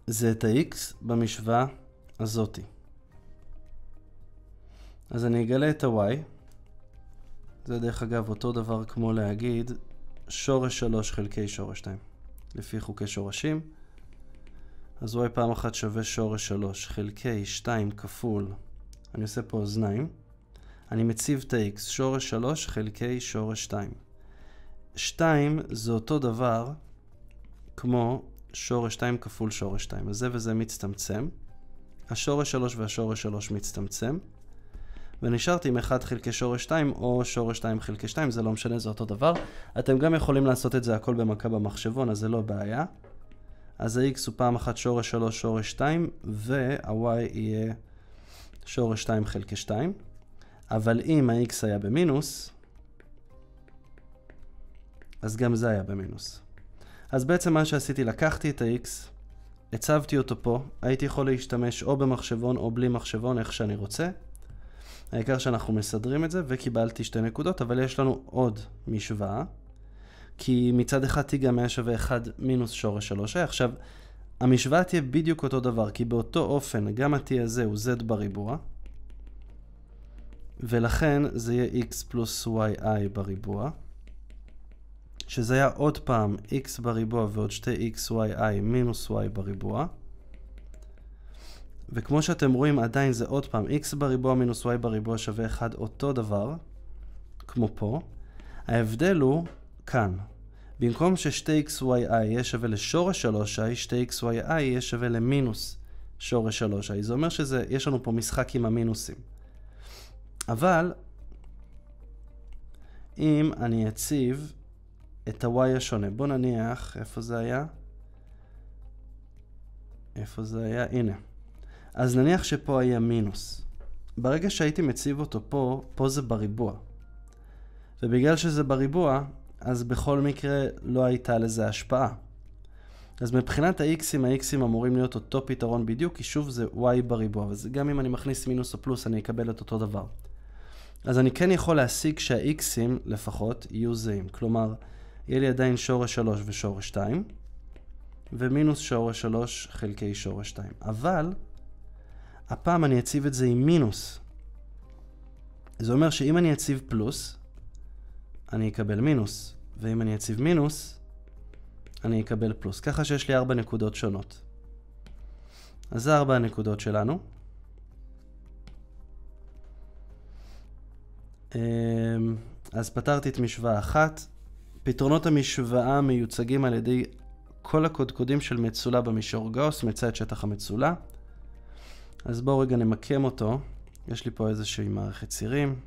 A: זה את ה-x במשוואה הזאתי. אז אני אגלה את ה-y. זה דרך אגב אותו דבר כמו להגיד שורש 3 חלקי שורש 2, לפי חוקי שורשים. אז y פעם אחת שווה שורש 3 חלקי 2 כפול אני עושה פה אוזניים, אני מציב את ה-x, שורש 3 חלקי שורש 2. 2 זה אותו דבר כמו שורש 2 כפול שורש 2, אז זה וזה מצטמצם. השורש 3 והשורש 3 מצטמצם, ונשארתי עם 1 חלקי שורש 2 או שורש 2 חלקי 2, זה לא משנה, זה אותו דבר. אתם גם יכולים לעשות את זה הכל במכה במחשבון, אז זה לא בעיה. אז ה-x הוא פעם אחת שורש 3 שורש 2, וה-y יהיה... שורש 2 חלקי 2, אבל אם ה-x היה במינוס, אז גם זה היה במינוס. אז בעצם מה שעשיתי, לקחתי את ה-x, הצבתי אותו פה, הייתי יכול להשתמש או במחשבון או בלי מחשבון, איך שאני רוצה. העיקר שאנחנו מסדרים את זה, וקיבלתי שתי נקודות, אבל יש לנו עוד משוואה, כי מצד אחד t גם היה שווה 1 מינוס שורש 3a. עכשיו, המשוואה תהיה בדיוק אותו דבר, כי באותו אופן גם ה-t הזה הוא z בריבוע, ולכן זה יהיה x פלוס yi בריבוע, שזה היה עוד פעם x בריבוע ועוד שתי xyi מינוס y בריבוע. וכמו שאתם רואים עדיין זה עוד פעם x בריבוע מינוס y בריבוע שווה 1 אותו דבר, כמו פה. ההבדל הוא כאן. במקום ש-2xyi יהיה שווה לשורש 3i, 2xyi יהיה שווה למינוס שורש 3i. זה אומר שיש לנו פה משחק עם המינוסים. אבל אם אני אציב את ה-y השונה, בוא נניח, איפה זה היה? איפה זה היה? הנה. אז נניח שפה היה מינוס. ברגע שהייתי מציב אותו פה, פה זה בריבוע. ובגלל שזה בריבוע, אז בכל מקרה לא הייתה לזה השפעה. אז מבחינת ה-x'ים, ה-x'ים אמורים להיות אותו פתרון בדיוק, כי שוב זה y בריבוע, וגם אם אני מכניס מינוס או פלוס אני אקבל את אותו דבר. אז אני כן יכול להשיג שה-x'ים לפחות יהיו זהים, כלומר, יהיה לי עדיין שורש 3 ושורש 2, ומינוס שורש 3 חלקי שורש 2, אבל הפעם אני אציב את זה עם מינוס. זה אומר שאם אני אציב פלוס, אני אקבל מינוס, ואם אני אציב מינוס, אני אקבל פלוס. ככה שיש לי ארבע נקודות שונות. אז זה ארבע הנקודות שלנו. אמ, אז פתרתי את משוואה אחת. פתרונות המשוואה מיוצגים על ידי כל הקודקודים של מצולה במישור גאוס, מצא את שטח המצולה. אז בואו רגע נמקם אותו. יש לי פה איזושהי מערכת צירים.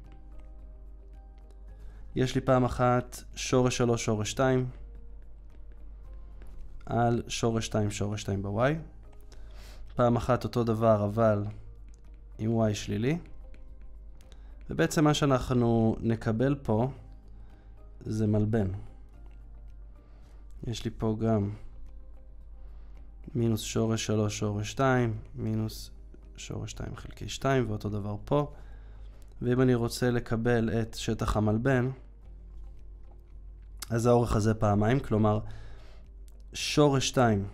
A: יש לי פעם אחת שורש 3 שורש 2 על שורש 2 שורש 2 ב-y. פעם אחת אותו דבר אבל עם y שלילי. ובעצם מה שאנחנו נקבל פה זה מלבן. יש לי פה גם מינוס שורש 3 שורש 2, מינוס שורש 2 חלקי 2, ואותו דבר פה. ואם אני רוצה לקבל את שטח המלבן, אז האורך הזה פעמיים, כלומר שורש 2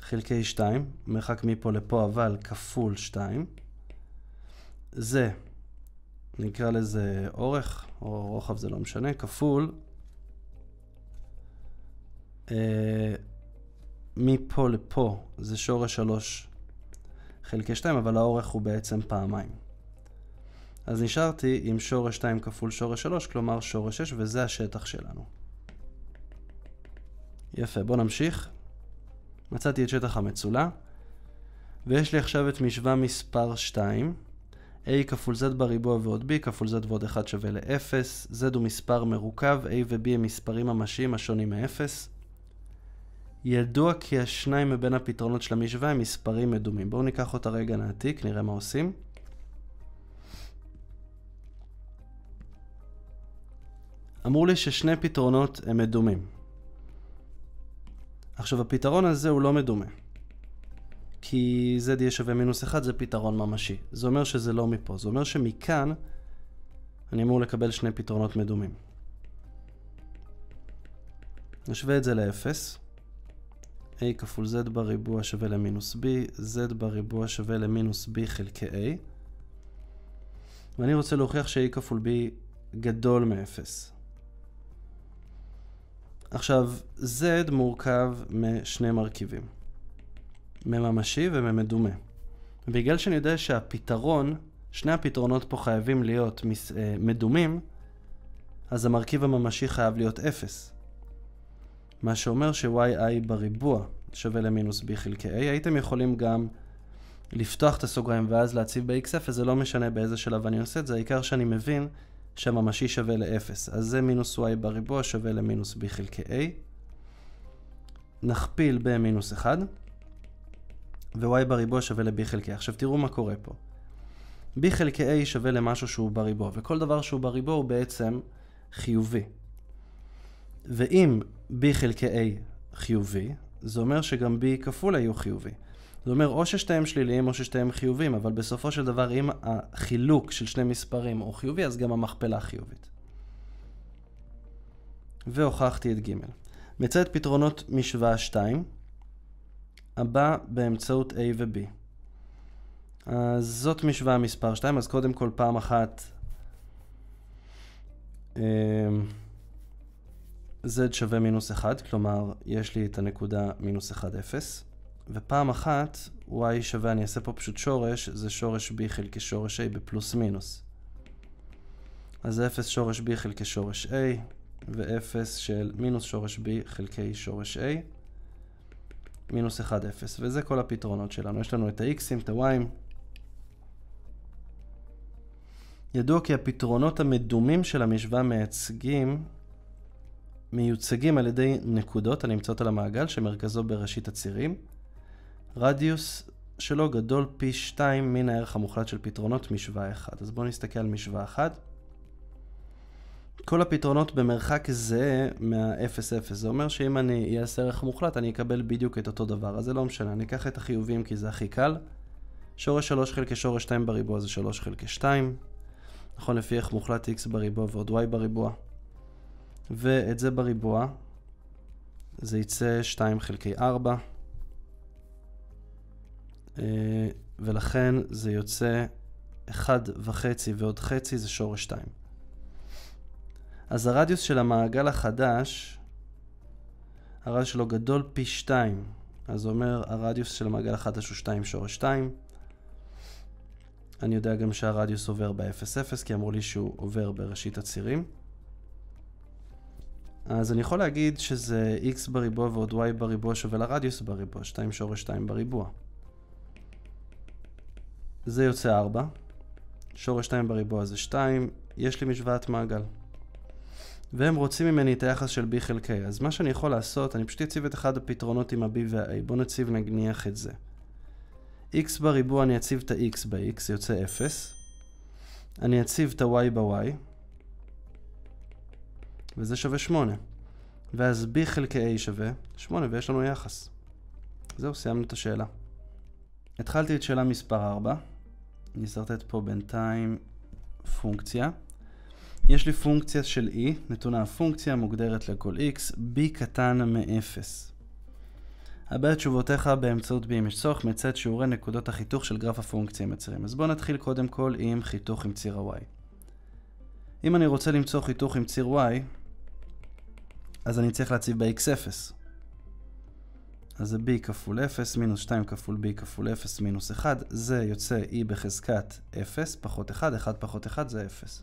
A: חלקי 2, מרחק מפה לפה אבל כפול 2, זה, נקרא לזה אורך, או רוחב זה לא משנה, כפול אה, מפה לפה זה שורש 3 חלקי 2, אבל האורך הוא בעצם פעמיים. אז נשארתי עם שורש 2 כפול שורש 3, כלומר שורש 6, וזה השטח שלנו. יפה, בואו נמשיך. מצאתי את שטח המצולה, ויש לי עכשיו את משוואה מספר 2. a כפול z בריבוע ועוד b כפול z ועוד 1 שווה ל-0, z הוא מספר מרוכב, a ו-b הם מספרים ממשיים השונים מ-0. ידוע כי השניים מבין הפתרונות של המשוואה הם מספרים מדומים. בואו ניקח אותה רגע נעתיק, נראה מה עושים. אמרו לי ששני פתרונות הם מדומים. עכשיו, הפתרון הזה הוא לא מדומה. כי z יהיה שווה מינוס 1 זה פתרון ממשי. זה אומר שזה לא מפה. זה אומר שמכאן אני אמור לקבל שני פתרונות מדומים. נשווה את זה ל-0. a כפול z בריבוע שווה למינוס b, z בריבוע שווה למינוס b חלקי a. ואני רוצה להוכיח ש-a כפול b גדול מ-0. עכשיו, Z מורכב משני מרכיבים, מממשי וממדומה. בגלל שאני יודע שהפתרון, שני הפתרונות פה חייבים להיות מס, אה, מדומים, אז המרכיב הממשי חייב להיות 0. מה שאומר ש-yi בריבוע שווה למינוס b חלקי a. הייתם יכולים גם לפתוח את הסוגריים ואז להציב ב-x0, זה לא משנה באיזה שלב אני עושה את זה, העיקר שאני מבין שם ממשי שווה ל-0. אז זה מינוס y בריבוע שווה למינוס b חלקי a. נכפיל במינוס 1, ו-y בריבוע שווה ל-b חלקי. a. עכשיו תראו מה קורה פה. b חלקי a שווה למשהו שהוא בריבוע, וכל דבר שהוא בריבוע הוא בעצם חיובי. ואם b חלקי a חיובי, זה אומר שגם b כפול a הוא חיובי. זה אומר או ששתיהם שליליים או ששתיהם חיובים, אבל בסופו של דבר אם החילוק של שני מספרים הוא חיובי, אז גם המכפלה חיובית. והוכחתי את ג'. מצא את פתרונות משוואה 2, הבא באמצעות A ו-B. אז זאת משוואה מספר 2, אז קודם כל פעם אחת אמ, z שווה מינוס 1, כלומר יש לי את הנקודה מינוס 1, 0. ופעם אחת y שווה, אני אעשה פה פשוט שורש, זה שורש b חלקי שורש a בפלוס מינוס. אז זה 0 שורש b חלקי שורש a, ו-0 של מינוס שורש b חלקי שורש a, מינוס 1, 0. וזה כל הפתרונות שלנו. יש לנו את ה-x'ים, את ה-y'ים. ידוע כי הפתרונות המדומים של המשוואה מייצגים, מיוצגים על ידי נקודות הנמצאות על המעגל שמרכזו בראשית הצירים. רדיוס שלו גדול פי 2 מן הערך המוחלט של פתרונות משוואה 1. אז בואו נסתכל על משוואה 1. כל הפתרונות במרחק זה מה-0,0. זה אומר שאם אני אעשה ערך מוחלט, אני אקבל בדיוק את אותו דבר. אז זה לא משנה, אני אקח את החיובים כי זה הכי קל. שורש 3 חלקי שורש 2 בריבוע זה 3 חלקי 2. נכון, לפי ערך מוחלט x בריבוע ועוד y בריבוע. ואת זה בריבוע, זה יצא 2 חלקי 4. אה, ולכן זה יוצא 1 וחצי ועוד חצי זה שורש 2. אז הרדיוס של המעגל החדש, הרדיוס שלו גדול פי 2, אז זה אומר הרדיוס של המעגל החדש הוא 2 שורש 2. אני יודע גם שהרדיוס עובר ב-0,0 כי אמרו לי שהוא עובר בראשית הצירים. אז אני יכול להגיד שזה x בריבוע ועוד y בריבוע שווה לרדיוס בריבוע, 2 שורש 2 בריבוע. זה יוצא 4. שורש 2 בריבוע זה 2. יש לי משוואת מעגל. והם רוצים ממני את היחס של b חלקי. אז מה שאני יכול לעשות, אני פשוט אציב את אחד הפתרונות עם ה-b וה-a. בואו נציב נניח את זה. x בריבוע אני אציב את ה-x ב-x, זה יוצא 0. אני אציב את ה-y ב-y, וזה שווה 8. ואז b חלקי a שווה 8, ויש לנו יחס. זהו, סיימנו את השאלה. התחלתי את שאלה מספר 4. נשרטט פה בינתיים פונקציה. יש לי פונקציה של e, נתונה הפונקציה מוגדרת לכל x, b קטן מ-0. הבע את תשובותיך באמצעות b אם יש צורך, מצאת שיעורי נקודות החיתוך של גרף הפונקציה מצרים. אז בואו נתחיל קודם כל e עם חיתוך עם ציר ה-y. אם אני רוצה למצוא חיתוך עם ציר y, אז אני צריך להציב ב-x0. אז זה b כפול 0 מינוס 2 כפול b כפול 0 מינוס 1, זה יוצא e בחזקת 0 פחות 1, 1 פחות 1 זה 0.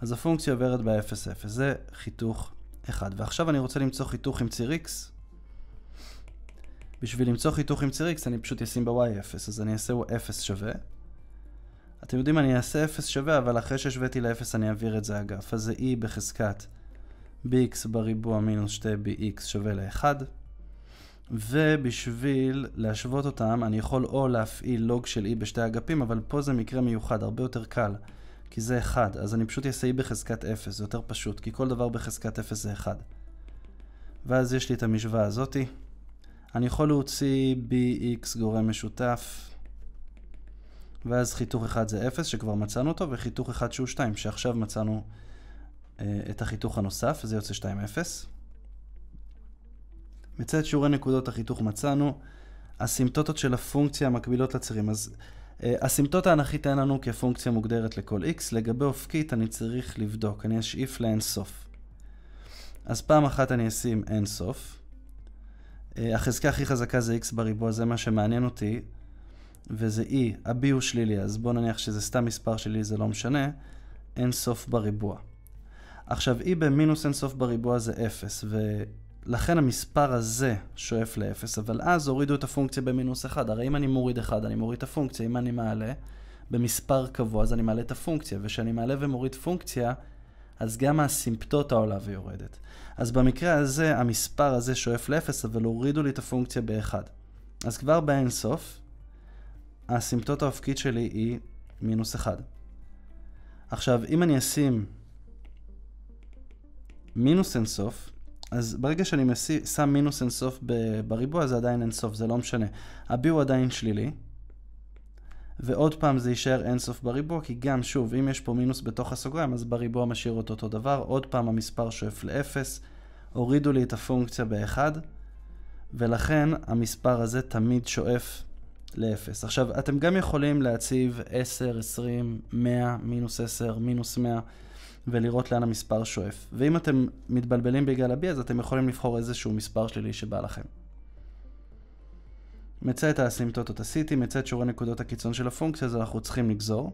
A: אז הפונקציה עוברת ב-0, 0, זה חיתוך 1. ועכשיו אני רוצה למצוא חיתוך עם ציר x. בשביל למצוא חיתוך עם ציר x אני פשוט אשים ב-y 0, אז אני אעשה 0 שווה. אתם יודעים, אני אעשה 0 שווה, אבל אחרי שהשוויתי ל-0 אני אעביר את זה אגף. אז זה e בחזקת bx בריבוע מינוס 2bx שווה ל-1. ובשביל להשוות אותם, אני יכול או להפעיל לוג של E בשתי אגפים, אבל פה זה מקרה מיוחד, הרבה יותר קל, כי זה 1, אז אני פשוט אעשה E בחזקת 0, זה יותר פשוט, כי כל דבר בחזקת 0 זה 1. ואז יש לי את המשוואה הזאתי. אני יכול להוציא BX גורם משותף, ואז חיתוך 1 זה 0, שכבר מצאנו אותו, וחיתוך 1 שהוא 2, שעכשיו מצאנו אה, את החיתוך הנוסף, זה יוצא 2, 0. מצא את שיעורי נקודות החיתוך מצאנו, אסימפטוטות של הפונקציה המקבילות לצירים. אז אסימפטוטה אה, אנכית אין לנו כפונקציה מוגדרת לכל x, לגבי אופקית אני צריך לבדוק, אני אשאיף לאינסוף. אז פעם אחת אני אשים אינסוף. אה, החזקה הכי חזקה זה x בריבוע, זה מה שמעניין אותי, וזה e, ה-b הוא שלילי, אז בואו נניח שזה סתם מספר שלי, זה לא משנה, אינסוף בריבוע. עכשיו e במינוס אינסוף בריבוע זה 0, ו... לכן המספר הזה שואף לאפס, אבל אז הורידו את הפונקציה במינוס 1. הרי אם אני מוריד 1, אני מוריד את הפונקציה. אם אני מעלה במספר קבוע, אז אני מעלה את הפונקציה. וכשאני מעלה ומוריד פונקציה, אז גם האסימפטוטה עולה ויורדת. אז במקרה הזה, המספר הזה שואף לאפס, אבל הורידו לי את הפונקציה ב-1. אז כבר באינסוף, האסימפטוטה האופקית שלי היא מינוס 1. עכשיו, אם אני אשים מינוס אינסוף, אז ברגע שאני מסי, שם מינוס אינסוף בריבוע זה עדיין אינסוף, זה לא משנה. ה-b הוא עדיין שלילי, ועוד פעם זה יישאר אינסוף בריבוע, כי גם, שוב, אם יש פה מינוס בתוך הסוגריים, אז בריבוע משאיר אותו אותו דבר, עוד פעם המספר שואף לאפס, הורידו לי את הפונקציה באחד, ולכן המספר הזה תמיד שואף לאפס. עכשיו, אתם גם יכולים להציב 10, 20, 100, מינוס 10, מינוס 100. ולראות לאן המספר שואף. ואם אתם מתבלבלים בגלל ה-B, אז אתם יכולים לבחור איזשהו מספר שלילי שבא לכם. מצא את האסימפטוטות ה-CT, מצא את שיעורי נקודות הקיצון של הפונקציה, אז אנחנו צריכים לגזור.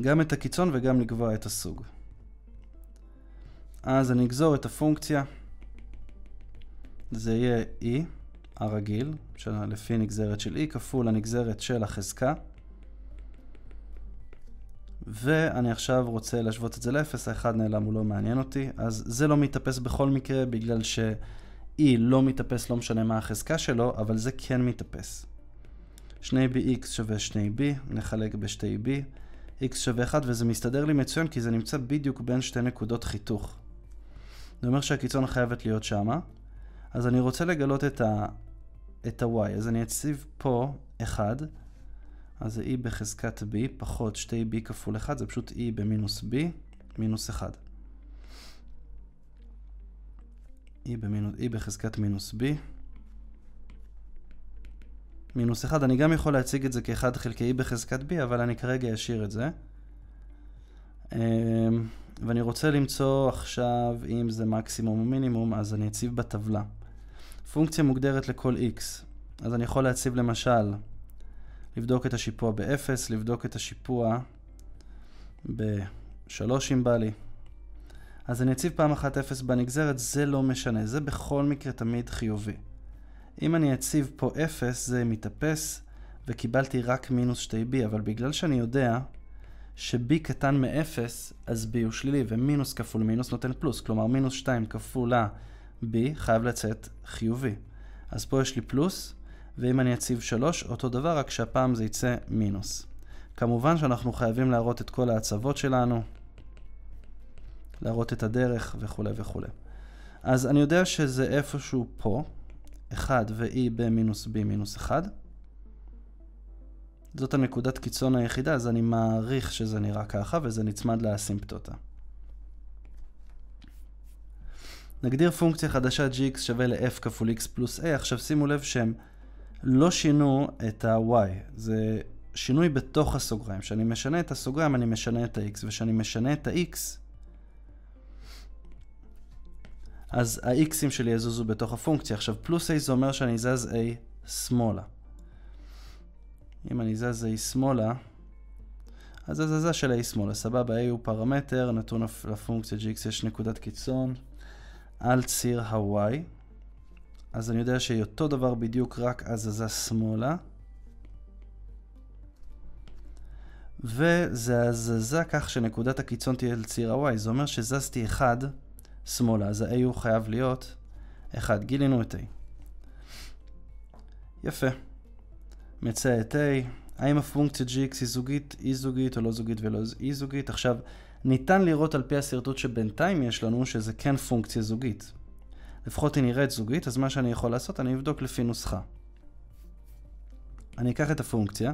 A: גם את הקיצון וגם לקבוע את הסוג. אז אני אגזור את הפונקציה, זה יהיה E הרגיל, לפי נגזרת של E כפול הנגזרת של החזקה. ואני עכשיו רוצה להשוות את זה לאפס, האחד נעלם, הוא לא מעניין אותי, אז זה לא מתאפס בכל מקרה, בגלל ש-E לא מתאפס, לא משנה מה החזקה שלו, אבל זה כן מתאפס. 2bx שווה 2b, נחלק ב-2b, x שווה 1, וזה מסתדר לי מצוין, כי זה נמצא בדיוק בין שתי נקודות חיתוך. זה אומר שהקיצון חייבת להיות שמה, אז אני רוצה לגלות את ה... את ה-y, אז אני אציב פה 1, אז זה e בחזקת b פחות 2b כפול 1, זה פשוט e במינוס b מינוס 1. e, במינוס, e בחזקת מינוס b מינוס 1, אני גם יכול להציג את זה כ-1 חלקי e בחזקת b, אבל אני כרגע אשאיר את זה. אמ, ואני רוצה למצוא עכשיו אם זה מקסימום או מינימום, אז אני אציב בטבלה. פונקציה מוגדרת לכל x, אז אני יכול להציב למשל לבדוק את השיפוע ב-0, לבדוק את השיפוע ב-3 אם בא לי. אז אני אציב פעם אחת 0 בנגזרת, זה לא משנה, זה בכל מקרה תמיד חיובי. אם אני אציב פה 0 זה מתאפס, וקיבלתי רק מינוס 2b, אבל בגלל שאני יודע ש-b קטן מ-0, אז b הוא שלילי, ומינוס כפול מינוס נותן פלוס, כלומר מינוס 2 כפול ה-b חייב לצאת חיובי. אז פה יש לי פלוס, ואם אני אציב 3, אותו דבר, רק שהפעם זה יצא מינוס. כמובן שאנחנו חייבים להראות את כל ההצבות שלנו, להראות את הדרך וכולי וכולי. אז אני יודע שזה איפשהו פה, 1 ו-e במינוס b מינוס 1. זאת הנקודת קיצון היחידה, אז אני מעריך שזה נראה ככה, וזה נצמד לאסימפטוטה. נגדיר פונקציה חדשה gx שווה ל-f כפול x פלוס a. עכשיו שימו לב שהם לא שינו את ה-y, זה שינוי בתוך הסוגריים. כשאני משנה את הסוגריים אני משנה את ה-x, וכשאני משנה את ה-x, אז ה-x'ים שלי יזוזו בתוך הפונקציה. עכשיו, פלוס a זה אומר שאני זז a שמאלה. אם אני זז a שמאלה, אז הזזה של a שמאלה, סבבה, a הוא פרמטר, נתון לפונקציה gx יש נקודת קיצון על ציר ה-y. אז אני יודע שהיא אותו דבר בדיוק, רק הזזה שמאלה. וזה הזזה כך שנקודת הקיצון תהיה לציר ה-y. זה אומר שזזתי 1 שמאלה, אז ה-a הוא חייב להיות 1. גילינו את a. יפה. מצא את a. האם הפונקציה gx היא זוגית, אי e זוגית או לא זוגית ולא אי e זוגית? עכשיו, ניתן לראות על פי השרטוט שבינתיים יש לנו שזה כן פונקציה זוגית. לפחות היא נראית זוגית, אז מה שאני יכול לעשות, אני אבדוק לפי נוסחה. אני אקח את הפונקציה,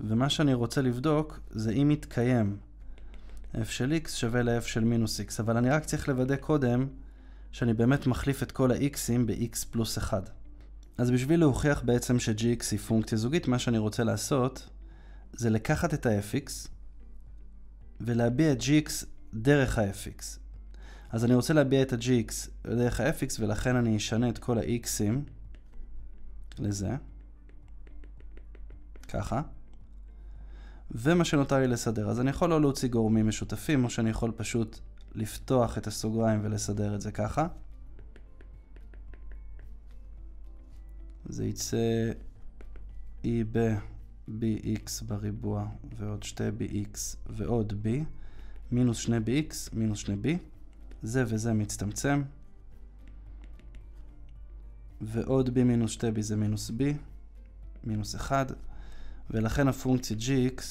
A: ומה שאני רוצה לבדוק זה אם מתקיים f של x שווה ל-f של מינוס x, אבל אני רק צריך לוודא קודם שאני באמת מחליף את כל ה-x'ים ב-x פלוס 1. אז בשביל להוכיח בעצם ש-gx היא פונקציה זוגית, מה שאני רוצה לעשות זה לקחת את ה-fx ולהביע את gx דרך ה-fx. אז אני רוצה להביע את ה-gx דרך ה-fx, ולכן אני אשנה את כל ה-x'ים לזה. ככה. ומה שנותר לי לסדר, אז אני יכול לא להוציא גורמים משותפים, או שאני יכול פשוט לפתוח את הסוגריים ולסדר את זה ככה. זה יצא e ב bx בריבוע ועוד 2bx ועוד b. מינוס 2bx, מינוס 2b, זה וזה מצטמצם, ועוד b מינוס 2b זה מינוס b, מינוס 1, ולכן הפונקציה gx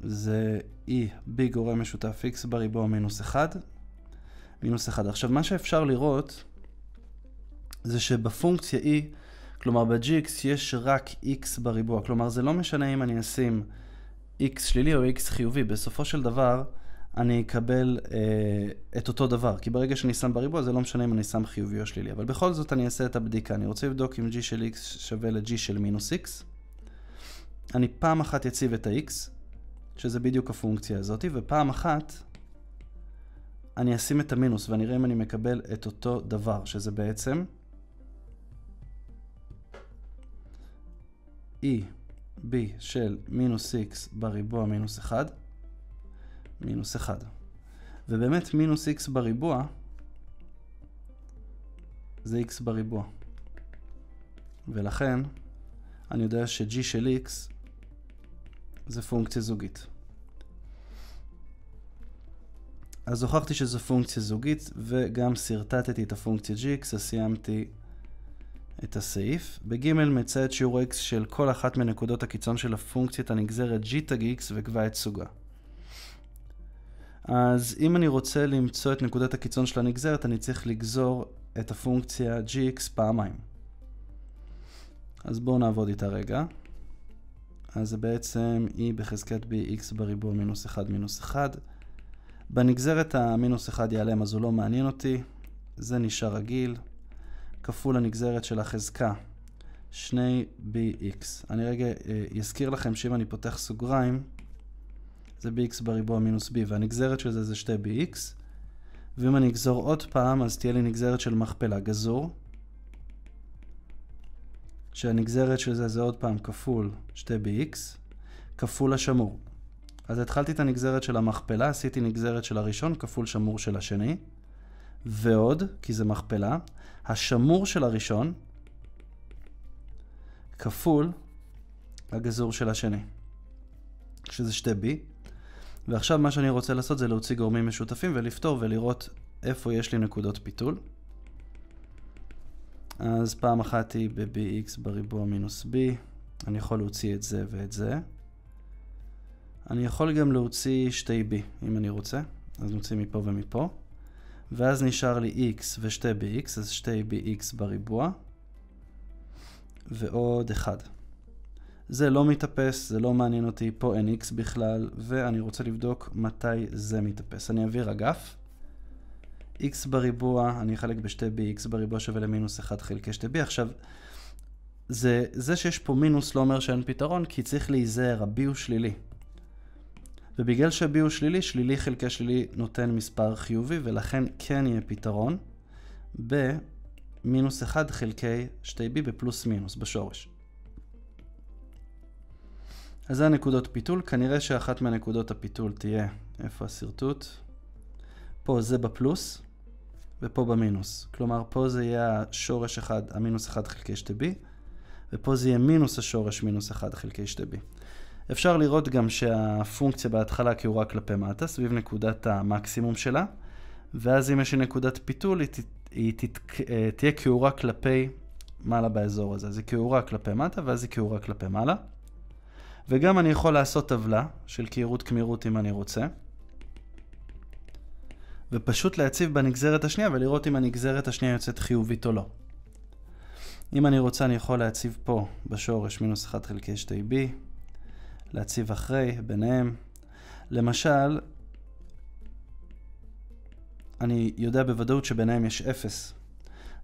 A: זה e b גורם משותף x בריבוע מינוס 1, מינוס 1. עכשיו, מה שאפשר לראות זה שבפונקציה e, כלומר ב-gx יש רק x בריבוע, כלומר זה לא משנה אם אני אשים... x שלילי או x חיובי, בסופו של דבר אני אקבל אה, את אותו דבר, כי ברגע שאני שם בריבוע זה לא משנה אם אני שם חיובי או שלילי, אבל בכל זאת אני אעשה את הבדיקה, אני רוצה לבדוק אם g של x שווה ל-g של מינוס x. אני פעם אחת אציב את ה-x, שזה בדיוק הפונקציה הזאת, ופעם אחת אני אשים את המינוס ואני אראה אם אני מקבל את אותו דבר, שזה בעצם e b של מינוס x בריבוע מינוס 1, מינוס 1. ובאמת מינוס x בריבוע זה x בריבוע. ולכן אני יודע ש-g של x זה פונקציה זוגית. אז הוכחתי שזו פונקציה זוגית וגם שרטטתי את הפונקציה gx, אז סיימתי את הסעיף. בג' מצא את שיעור x של כל אחת מנקודות הקיצון של הפונקציית הנגזרת g תג x וקבע את סוגה. אז אם אני רוצה למצוא את נקודת הקיצון של הנגזרת, אני צריך לגזור את הפונקציה gx פעמיים. אז בואו נעבוד איתה רגע. אז זה בעצם e בחזקת b x בריבוע מינוס 1 מינוס 1. בנגזרת המינוס 1 ייעלם אז הוא לא מעניין אותי, זה נשאר רגיל. כפול הנגזרת של החזקה 2bx. אני רגע אזכיר אה, לכם שאם אני פותח סוגריים, זה bx בריבוע מינוס b, והנגזרת של זה זה 2bx, ואם אני אגזור עוד פעם, אז תהיה לי נגזרת של מכפלה גזור, שהנגזרת של זה זה עוד פעם כפול 2bx, כפול השמור. אז התחלתי את הנגזרת של המכפלה, עשיתי נגזרת של הראשון כפול שמור של השני, ועוד, כי זה מכפלה, השמור של הראשון כפול הגזור של השני, שזה שתי b. ועכשיו מה שאני רוצה לעשות זה להוציא גורמים משותפים ולפתור ולראות איפה יש לי נקודות פיתול. אז פעם אחת היא ב-bx בריבוע מינוס b, אני יכול להוציא את זה ואת זה. אני יכול גם להוציא שתי b אם אני רוצה, אז נוציא מפה ומפה. ואז נשאר לי x ושתי bx, אז שתי bx בריבוע, ועוד 1. זה לא מתאפס, זה לא מעניין אותי, פה אין x בכלל, ואני רוצה לבדוק מתי זה מתאפס. אני אעביר אגף. x בריבוע, אני אחלק בשתי 2 x בריבוע שווה למינוס 1 חלקי שתי b. עכשיו, זה, זה שיש פה מינוס לא אומר שאין פתרון, כי צריך להיזהר, ה-b הוא שלילי. ובגלל ש-B הוא שלילי, שלילי חלקי שלילי נותן מספר חיובי, ולכן כן יהיה פתרון במינוס 1 חלקי 2B בפלוס מינוס, בשורש. אז זה הנקודות פיתול, כנראה שאחת מהנקודות הפיתול תהיה, איפה השרטוט? פה זה בפלוס, ופה במינוס. כלומר, פה זה יהיה השורש 1, המינוס 1 חלקי 2b, ופה זה יהיה מינוס השורש מינוס 1 חלקי 2b. אפשר לראות גם שהפונקציה בהתחלה קיורה כלפי מטה, סביב נקודת המקסימום שלה, ואז אם יש לי נקודת פיתול, היא, היא תתק, אה, תהיה קיורה כלפי מעלה באזור הזה. אז היא קיורה כלפי מטה, ואז היא קיורה כלפי מעלה. וגם אני יכול לעשות טבלה של קהירות קמירות אם אני רוצה, ופשוט להציב בנגזרת השנייה ולראות אם הנגזרת השנייה יוצאת חיובית או לא. אם אני רוצה אני יכול להציב פה בשורש מינוס 1 חלקי 2b, להציב אחרי, ביניהם. למשל, אני יודע בוודאות שביניהם יש אפס.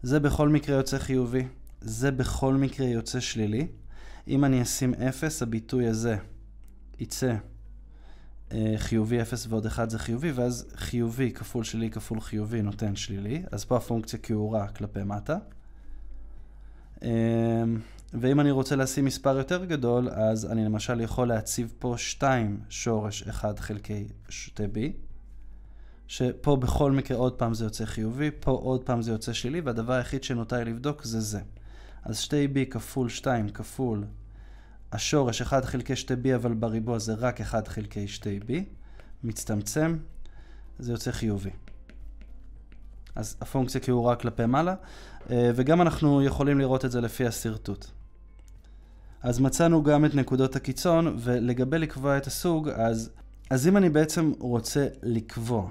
A: זה בכל מקרה יוצא חיובי, זה בכל מקרה יוצא שלילי. אם אני אשים אפס, הביטוי הזה יצא אה, חיובי אפס ועוד אחד זה חיובי, ואז חיובי כפול שלילי כפול חיובי נותן שלילי, אז פה הפונקציה כאורה כלפי מטה. אה, ואם אני רוצה לשים מספר יותר גדול, אז אני למשל יכול להציב פה 2 שורש 1 חלקי 2b, שפה בכל מקרה עוד פעם זה יוצא חיובי, פה עוד פעם זה יוצא שלילי, והדבר היחיד שנותר לבדוק זה זה. אז 2b כפול 2 כפול השורש 1 חלקי 2b, אבל בריבוע זה רק 1 חלקי 2b, מצטמצם, זה יוצא חיובי. אז הפונקציה כיעורה כלפי מעלה, אה, וגם אנחנו יכולים לראות את זה לפי השרטוט. אז מצאנו גם את נקודות הקיצון, ולגבי לקבוע את הסוג, אז, אז אם אני בעצם רוצה לקבוע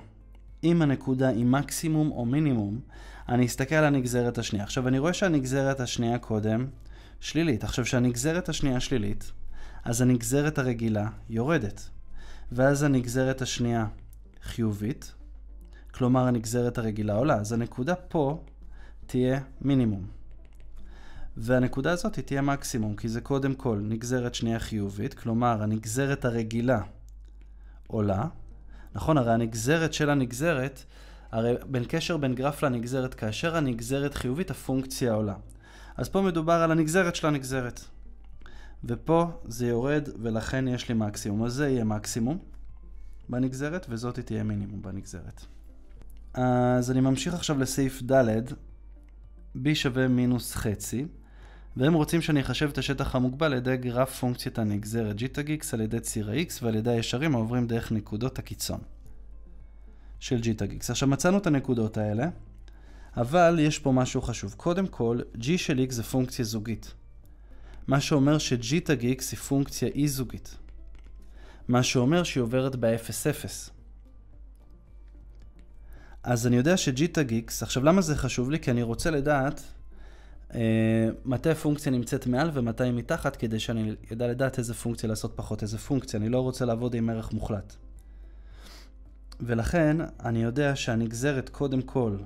A: אם הנקודה היא מקסימום או מינימום, אני אסתכל על הנגזרת השנייה. עכשיו, אני רואה שהנגזרת השנייה קודם שלילית. עכשיו, כשהנגזרת השנייה שלילית, אז הנגזרת הרגילה יורדת. ואז הנגזרת השנייה חיובית, כלומר הנגזרת הרגילה עולה. אז הנקודה פה תהיה מינימום. והנקודה הזאת תהיה מקסימום, כי זה קודם כל נגזרת שנייה חיובית, כלומר הנגזרת הרגילה עולה. נכון, הרי הנגזרת של הנגזרת, הרי בין קשר בין גרף לנגזרת, כאשר הנגזרת חיובית, הפונקציה עולה. אז פה מדובר על הנגזרת של הנגזרת. ופה זה יורד, ולכן יש לי מקסימום. אז זה יהיה מקסימום בנגזרת, וזאת תהיה מינימום בנגזרת. אז אני ממשיך עכשיו לסעיף ד', b שווה מינוס חצי, והם רוצים שאני אחשב את השטח המוגבל על ידי גרף פונקציית הנגזרת ג'יטה גיקס על ידי ציר ה-x ועל ידי הישרים העוברים דרך נקודות הקיצון של ג'יטה גיקס. עכשיו מצאנו את הנקודות האלה, אבל יש פה משהו חשוב. קודם כל, g של x זה פונקציה זוגית. מה שאומר שג'יטה גיקס היא פונקציה אי זוגית. מה שאומר שהיא עוברת ב-0, 0. אז אני יודע שג'יטה גיקס, עכשיו למה זה חשוב לי? כי אני רוצה לדעת אה, מתי הפונקציה נמצאת מעל ומתי היא מתחת, כדי שאני אדע לדעת איזה פונקציה לעשות פחות איזה פונקציה. אני לא רוצה לעבוד עם ערך מוחלט. ולכן אני יודע שהנגזרת קודם כל,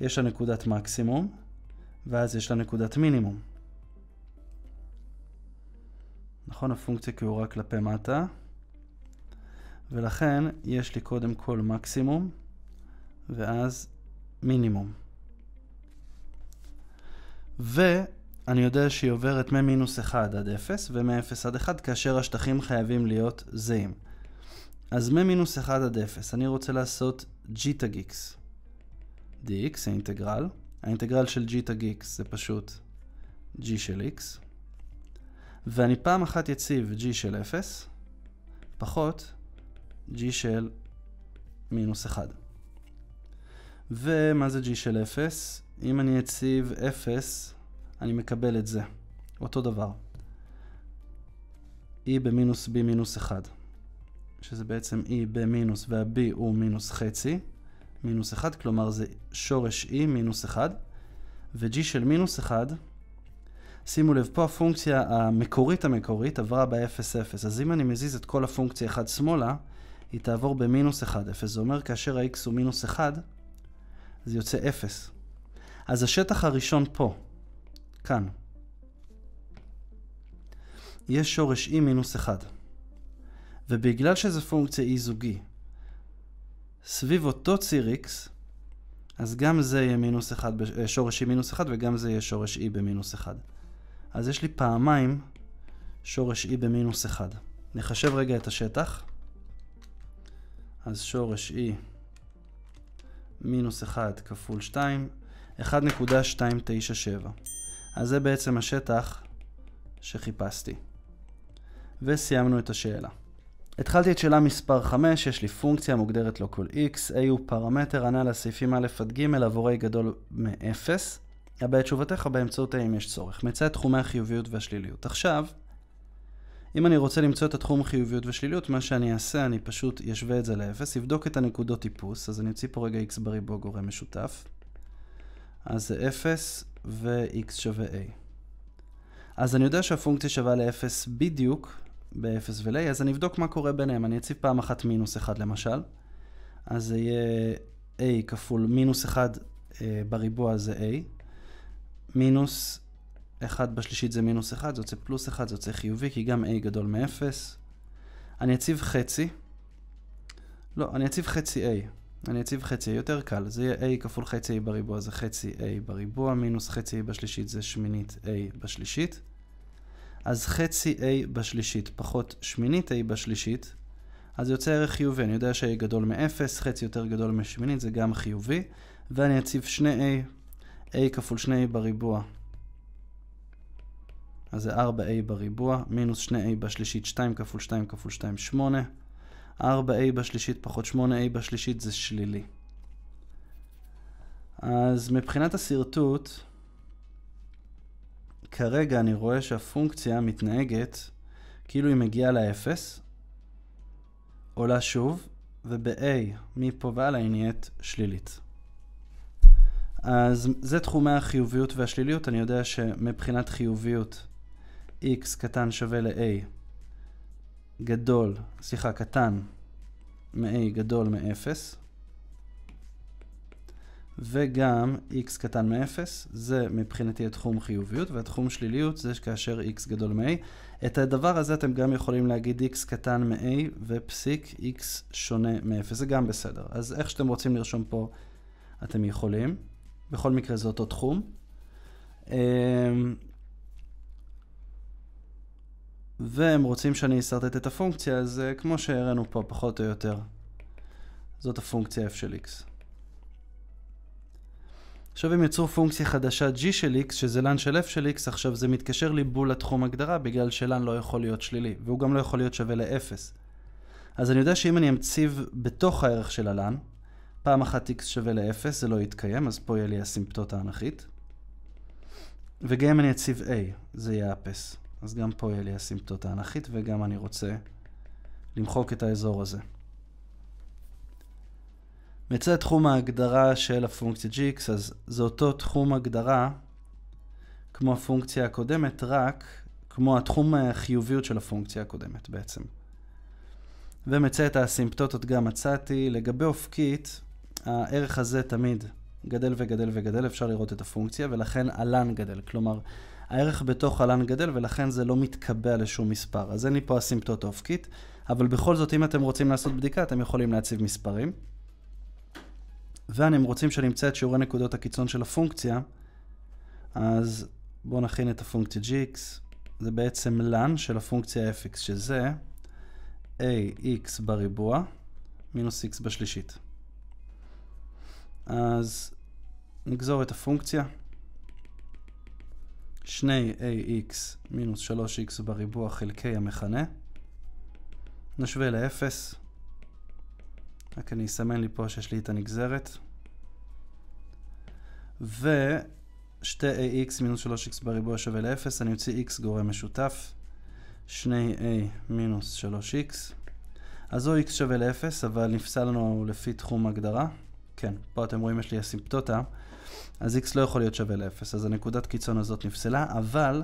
A: יש לה נקודת מקסימום, ואז יש לה נקודת מינימום. נכון, הפונקציה קעורה כלפי מטה, ולכן יש לי קודם כל מקסימום. ואז מינימום. ואני יודע שהיא עוברת מ-1 עד 0 ומ-0 עד 1 כאשר השטחים חייבים להיות זהים. אז מ-1 עד 0 אני רוצה לעשות g tag x. dx האינטגרל, האינטגרל של g tag x זה פשוט g של x, ואני פעם אחת יציב g של 0 פחות g של מינוס 1. ומה זה g של 0? אם אני אציב 0, אני מקבל את זה. אותו דבר. e במינוס b מינוס 1, שזה בעצם e במינוס וה-b הוא מינוס חצי, מינוס 1, כלומר זה שורש e מינוס 1, ו-g של מינוס 1, שימו לב, פה הפונקציה המקורית המקורית עברה ב-0,0, אז אם אני מזיז את כל הפונקציה 1 שמאלה, היא תעבור במינוס 1,0. זה אומר כאשר ה-x הוא מינוס 1, זה יוצא 0. אז השטח הראשון פה, כאן, יש שורש e מינוס 1. ובגלל שזה פונקציה e זוגי, סביב אותו ציר x, אז גם זה יהיה מינוס 1, אה, שורש e מינוס 1 וגם זה יהיה שורש e במינוס 1. אז יש לי פעמיים שורש e במינוס 1. נחשב רגע את השטח. אז שורש e מינוס 1 כפול 2, 1.297. אז זה בעצם השטח שחיפשתי. וסיימנו את השאלה. התחלתי את שאלה מספר 5, יש לי פונקציה מוגדרת לו כל x, a הוא פרמטר ענה לסעיפים א' עד ג' עבור a גדול מ-0. הבע את תשובתך באמצעות a אם יש צורך. מצא את תחומי החיוביות והשליליות. עכשיו, אם אני רוצה למצוא את התחום חיוביות ושליליות, מה שאני אעשה, אני פשוט אשווה את זה לאפס, אבדוק את הנקודות טיפוס, אז אני אמציא פה רגע x בריבוע גורם משותף. אז זה 0 ו-x שווה a. אז אני יודע שהפונקציה שווה ל-0 בדיוק, ב-0 ול-a, אז אני אבדוק מה קורה ביניהם. אני אציב פעם אחת מינוס 1 למשל, אז זה יהיה a כפול מינוס 1 אה, בריבוע זה a, מינוס 1 בשלישית זה מינוס 1, זה יוצא פלוס 1, זה יוצא חיובי, כי גם a גדול מ-0. אני אציב חצי. לא, אני אציב חצי a. אני אציב חצי a, יותר קל. זה יהיה a כפול חצי a בריבוע, זה חצי a בריבוע, מינוס חצי a בשלישית זה שמינית a בשלישית. אז חצי a בשלישית פחות שמינית a בשלישית, אז יוצא ערך חיובי. אני יודע שa גדול מ-0, חצי יותר גדול משמינית, זה גם חיובי. ואני אציב שני a, a כפול שני a בריבוע. אז זה 4a בריבוע, מינוס 2a בשלישית 2 כפול 2 כפול 2, 8. 4a בשלישית פחות 8a בשלישית זה שלילי. אז מבחינת השרטוט, כרגע אני רואה שהפונקציה מתנהגת כאילו היא מגיעה לאפס, עולה שוב, וב-a מפה והלאה היא נהיית שלילית. אז זה תחומי החיוביות והשליליות, אני יודע שמבחינת חיוביות x קטן שווה ל-a גדול, סליחה, קטן מ-a גדול מ-0, וגם x קטן מ-0, זה מבחינתי התחום חיוביות, והתחום שליליות זה כאשר x גדול מ-a. את הדבר הזה אתם גם יכולים להגיד x קטן מ-a ופסיק x שונה מ-0, זה גם בסדר. אז איך שאתם רוצים לרשום פה, אתם יכולים. בכל מקרה זה אותו תחום. אמ, והם רוצים שאני אשרטט את הפונקציה, אז אה, כמו שהראינו פה, פחות או יותר. זאת הפונקציה f של x. עכשיו הם יצרו פונקציה חדשה g של x, שזה ln של f של x, עכשיו זה מתקשר לי בול לתחום הגדרה, בגלל שלn לא יכול להיות שלילי, והוא גם לא יכול להיות שווה ל-0. אז אני יודע שאם אני אמציב בתוך הערך של הלן, פעם אחת x שווה ל-0, זה לא יתקיים, אז פה יהיה לי הסימפטוטה האנכית. וגם אם אני אציב a, זה יהיה אפס. אז גם פה יהיה לי אסימפטוטה אנכית וגם אני רוצה למחוק את האזור הזה. מצד תחום ההגדרה של הפונקציה gx, אז זה אותו תחום הגדרה כמו הפונקציה הקודמת, רק כמו התחום החיוביות של הפונקציה הקודמת בעצם. ומצא את האסימפטוטות גם מצאתי. לגבי אופקית, הערך הזה תמיד גדל וגדל וגדל, אפשר לראות את הפונקציה, ולכן הלן גדל. כלומר, הערך בתוך הלן גדל ולכן זה לא מתקבע לשום מספר. אז אין לי פה אסימפטוטה אופקית, אבל בכל זאת אם אתם רוצים לעשות בדיקה אתם יכולים להציב מספרים. ואם רוצים שנמצא את שיעורי נקודות הקיצון של הפונקציה, אז בואו נכין את הפונקציה gx, זה בעצם ln של הפונקציה fx, שזה ax בריבוע מינוס x בשלישית. אז נגזור את הפונקציה. 2ax מינוס 3x בריבוע חלקי המכנה. נשווה ל-0. רק אני אסמן לי פה שיש לי את הנגזרת. ו-2ax מינוס 3x בריבוע שווה ל-0, אני אוציא x גורם משותף. 2a מינוס 3x. אז או x שווה ל-0, אבל נפסל לנו לפי תחום הגדרה. כן, פה אתם רואים יש לי אסימפטוטה. אז x לא יכול להיות שווה ל-0, אז הנקודת קיצון הזאת נפסלה, אבל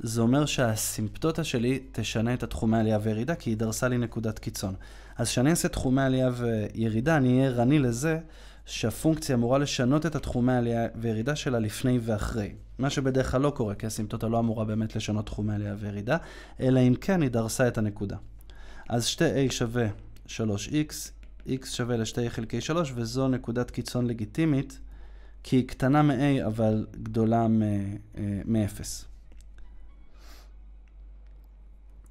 A: זה אומר שהסימפטוטה שלי תשנה את התחומי עלייה וירידה, כי היא דרסה לי נקודת קיצון. אז כשאני אעשה תחומי עלייה וירידה, אני אהיה ערני לזה שהפונקציה אמורה לשנות את התחומי עלייה וירידה שלה לפני ואחרי. מה שבדרך כלל לא קורה, כי הסימפטוטה לא אמורה באמת לשנות תחומי עלייה וירידה, אלא אם כן היא דרסה את הנקודה. אז שתי a שווה 3x, x שווה ל-2 חלקי 3, וזו נקודת קיצון לגיטימית כי היא קטנה מ-A אבל גדולה מ-0. אה,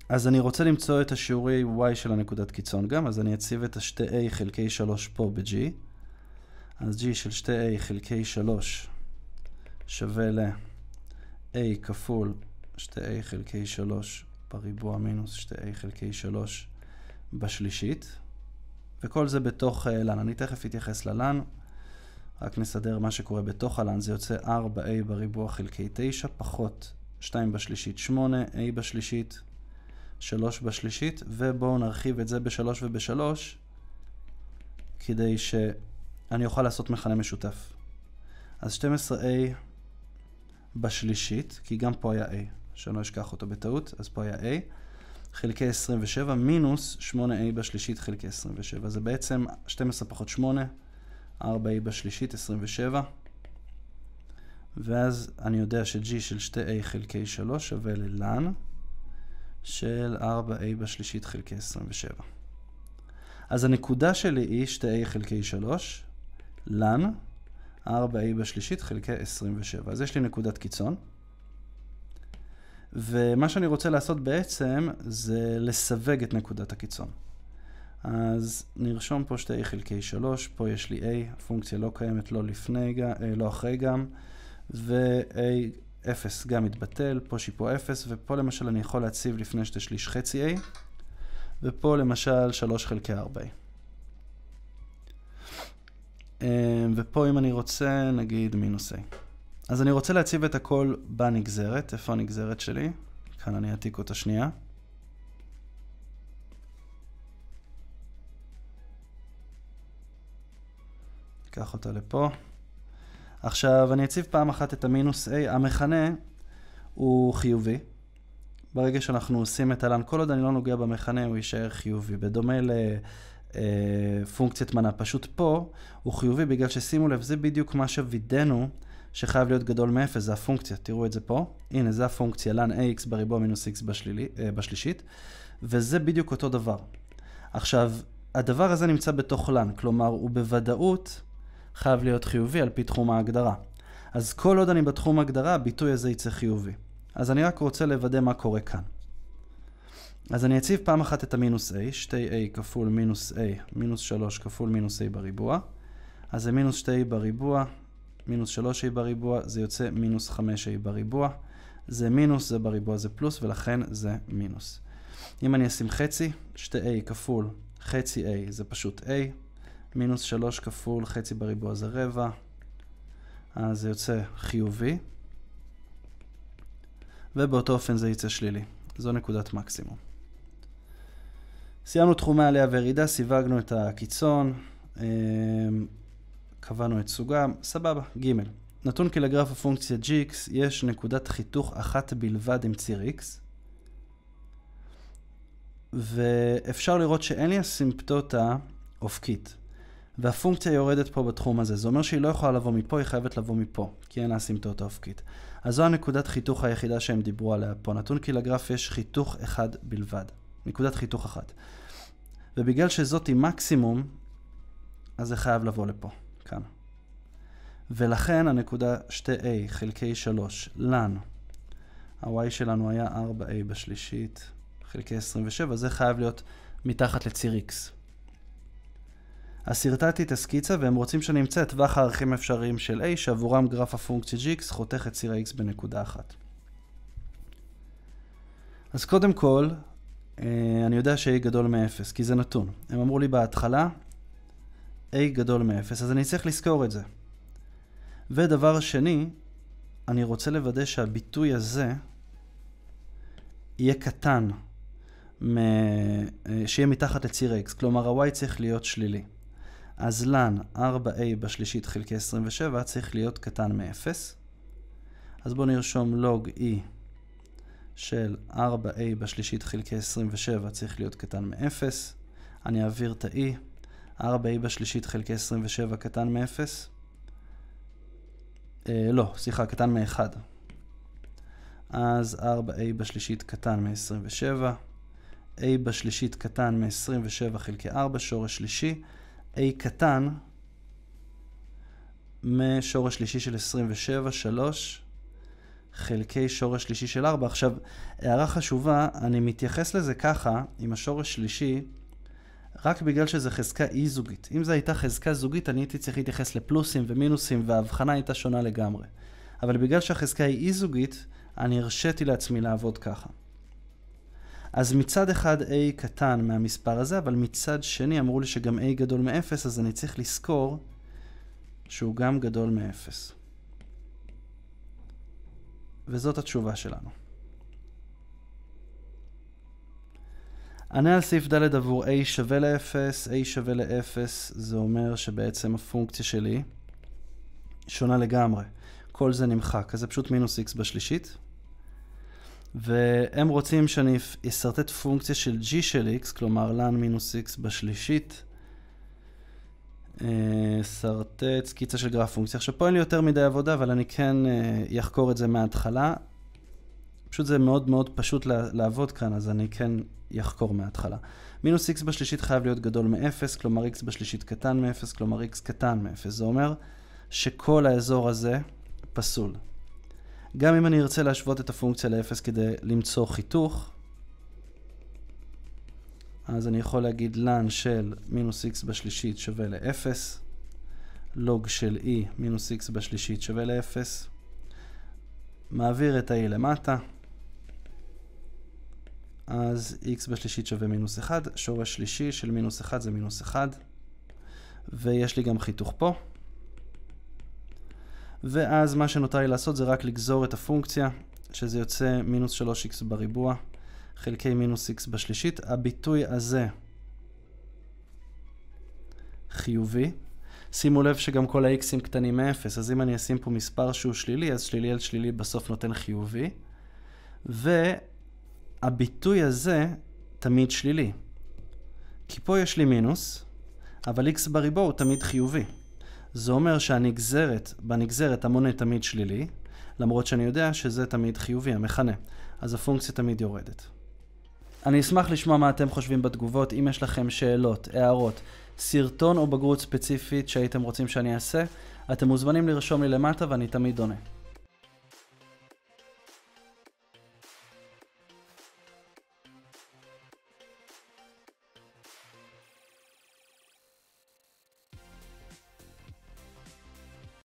A: אז אני רוצה למצוא את השיעורי y של הנקודת קיצון גם, אז אני אציב את השתי a חלקי 3 פה ב-g. אז g של שתי a חלקי 3 שווה ל-a כפול שתי a חלקי 3 בריבוע מינוס שתי a חלקי 3 בשלישית. וכל זה בתוך uh, אה, lan, אני תכף אתייחס ל-lan. רק נסדר מה שקורה בתוך הלן, זה יוצא 4a בריבוע חלקי 9 פחות 2 בשלישית 8, a בשלישית 3 בשלישית, ובואו נרחיב את זה ב-3 וב-3 כדי שאני אוכל לעשות מכנה משותף. אז 12a בשלישית, כי גם פה היה a, שאני לא אשכח אותו בטעות, אז פה היה a. חלקי 27 מינוס 8a בשלישית חלקי 27. זה בעצם 12 פחות 8, 4a בשלישית 27, ואז אני יודע ש-g של 2a חלקי 3 שווה ל-LAN של 4a בשלישית חלקי 27. אז הנקודה שלי היא 2a חלקי 3, LAN 4a בשלישית חלקי 27. אז יש לי נקודת קיצון. ומה שאני רוצה לעשות בעצם זה לסווג את נקודת הקיצון. אז נרשום פה שתי a חלקי 3, פה יש לי a, הפונקציה לא קיימת לא לפני, אה, לא אחרי גם, ו-a 0 גם מתבטל, פה שיפוע 0, ופה למשל אני יכול להציב לפני שתי שליש חצי a, ופה למשל 3 חלקי 4a. אמ, ופה אם אני רוצה, נגיד מינוס a. אז אני רוצה להציב את הכל בנגזרת, איפה הנגזרת שלי? כאן אני אעתיק אותה שנייה. ניקח אותה לפה. עכשיו, אני אציב פעם אחת את המינוס A, המכנה הוא חיובי. ברגע שאנחנו עושים את הלן, כל עוד אני לא נוגע במכנה, הוא יישאר חיובי. בדומה לפונקציית אה, מנה. פשוט פה הוא חיובי בגלל ששימו לב, זה בדיוק מה שווידאנו שחייב להיות גדול מ-0, זה הפונקציה, תראו את זה פה. הנה, זה הפונקציה, לן ax בריבוע מינוס x בשלילי, אה, בשלישית, וזה בדיוק אותו דבר. עכשיו, הדבר הזה נמצא בתוך לן, כלומר, הוא בוודאות חייב להיות חיובי על פי תחום ההגדרה. אז כל עוד אני בתחום הגדרה, הביטוי הזה יצא חיובי. אז אני רק רוצה לוודא מה קורה כאן. אז אני אציב פעם אחת את המינוס a, 2a כפול מינוס a, מינוס 3 כפול מינוס a בריבוע. אז זה מינוס 2a בריבוע, מינוס 3a בריבוע, זה יוצא מינוס 5a בריבוע. זה מינוס, זה בריבוע זה פלוס, ולכן זה מינוס. אם אני אשים חצי, 2a כפול חצי a זה פשוט a, מינוס 3 כפול חצי בריבוע זה רבע, אז זה יוצא חיובי, ובאותו אופן זה יצא שלילי. זו נקודת מקסימום. סיימנו תחומי עלייה וירידה, סיווגנו את הקיצון, אמ, קבענו את סוגם, סבבה, ג' נתון כי לגרף הפונקציה gx יש נקודת חיתוך אחת בלבד עם ציר x, ואפשר לראות שאין לי אסימפטוטה אופקית. והפונקציה יורדת פה בתחום הזה. זה אומר שהיא לא יכולה לבוא מפה, היא חייבת לבוא מפה, כי אין אסימפטוטה אופקית. אז זו הנקודת חיתוך היחידה שהם דיברו עליה פה. נתון כי לגרף יש חיתוך אחד בלבד. נקודת חיתוך אחת. ובגלל שזאת היא מקסימום, אז זה חייב לבוא לפה, כאן. ולכן הנקודה 2a חלקי 3, לן, ה-y שלנו היה 4a בשלישית חלקי 27, זה חייב להיות מתחת לציר x. אז שרטטתי את הסקיצה והם רוצים שאני אמצא את טווח הערכים האפשריים של A שעבורם גרף הפונקציה gx חותך את ציר ה-x בנקודה אחת. אז קודם כל, אה, אני יודע ש-a גדול מ-0, כי זה נתון. הם אמרו לי בהתחלה, a גדול מ-0, אז אני צריך לזכור את זה. ודבר שני, אני רוצה לוודא שהביטוי הזה יהיה קטן, אה, שיהיה מתחת לציר x, כלומר ה-y צריך להיות שלילי. אז לן 4a בשלישית חלקי 27 צריך להיות קטן מ-0. אז בואו נרשום לוג e של 4a בשלישית חלקי 27 צריך להיות קטן מ-0. אני אעביר את ה-e, 4a בשלישית חלקי 27 קטן מ-0. אה, לא, סליחה, קטן מ-1. אז 4a בשלישית קטן מ-27. a בשלישית קטן מ-27 חלקי 4, שורש שלישי. a קטן משורש שלישי של 27, 3 חלקי שורש שלישי של 4. עכשיו, הערה חשובה, אני מתייחס לזה ככה, עם השורש שלישי, רק בגלל שזו חזקה אי-זוגית. E אם זו הייתה חזקה זוגית, אני הייתי צריך להתייחס לפלוסים ומינוסים, וההבחנה הייתה שונה לגמרי. אבל בגלל שהחזקה היא אי-זוגית, e אני הרשיתי לעצמי לעבוד ככה. אז מצד אחד a קטן מהמספר הזה, אבל מצד שני אמרו לי שגם a גדול מ-0, אז אני צריך לזכור שהוא גם גדול מ-0. וזאת התשובה שלנו. ענה על סעיף ד' עבור a שווה ל-0, a שווה ל-0 זה אומר שבעצם הפונקציה שלי שונה לגמרי. כל זה נמחק, אז זה פשוט מינוס x בשלישית. והם רוצים שאני אשרטט פונקציה של g של x, כלומר lan מינוס x בשלישית. אשרטט אה, סקיצה של גרף פונקציה. עכשיו פה אין לי יותר מדי עבודה, אבל אני כן אחקור אה, את זה מההתחלה. פשוט זה מאוד מאוד פשוט לעבוד כאן, אז אני כן אחקור מההתחלה. מינוס x בשלישית חייב להיות גדול מ-0, כלומר x בשלישית קטן מ-0, כלומר x קטן מ-0. זה אומר שכל האזור הזה פסול. גם אם אני ארצה להשוות את הפונקציה ל-0 כדי למצוא חיתוך, אז אני יכול להגיד ln של מינוס x בשלישית שווה ל-0, לוג של e מינוס x בשלישית שווה ל-0, מעביר את ה-e למטה, אז x בשלישית שווה מינוס 1, שורש שלישי של מינוס 1 זה מינוס 1, ויש לי גם חיתוך פה. ואז מה שנותר לי לעשות זה רק לגזור את הפונקציה, שזה יוצא מינוס 3x בריבוע, חלקי מינוס x בשלישית. הביטוי הזה חיובי. שימו לב שגם כל ה-x'ים קטנים מ-0, אז אם אני אשים פה מספר שהוא שלילי, אז שלילי על שלילי בסוף נותן חיובי. והביטוי הזה תמיד שלילי. כי פה יש לי מינוס, אבל x בריבוע הוא תמיד חיובי. זה אומר שהנגזרת, בנגזרת המונה תמיד שלילי, למרות שאני יודע שזה תמיד חיובי, המכנה. אז הפונקציה תמיד יורדת. אני אשמח לשמוע מה אתם חושבים בתגובות, אם יש לכם שאלות, הערות, סרטון או בגרות ספציפית שהייתם רוצים שאני אעשה, אתם מוזמנים לרשום לי למטה ואני תמיד עונה.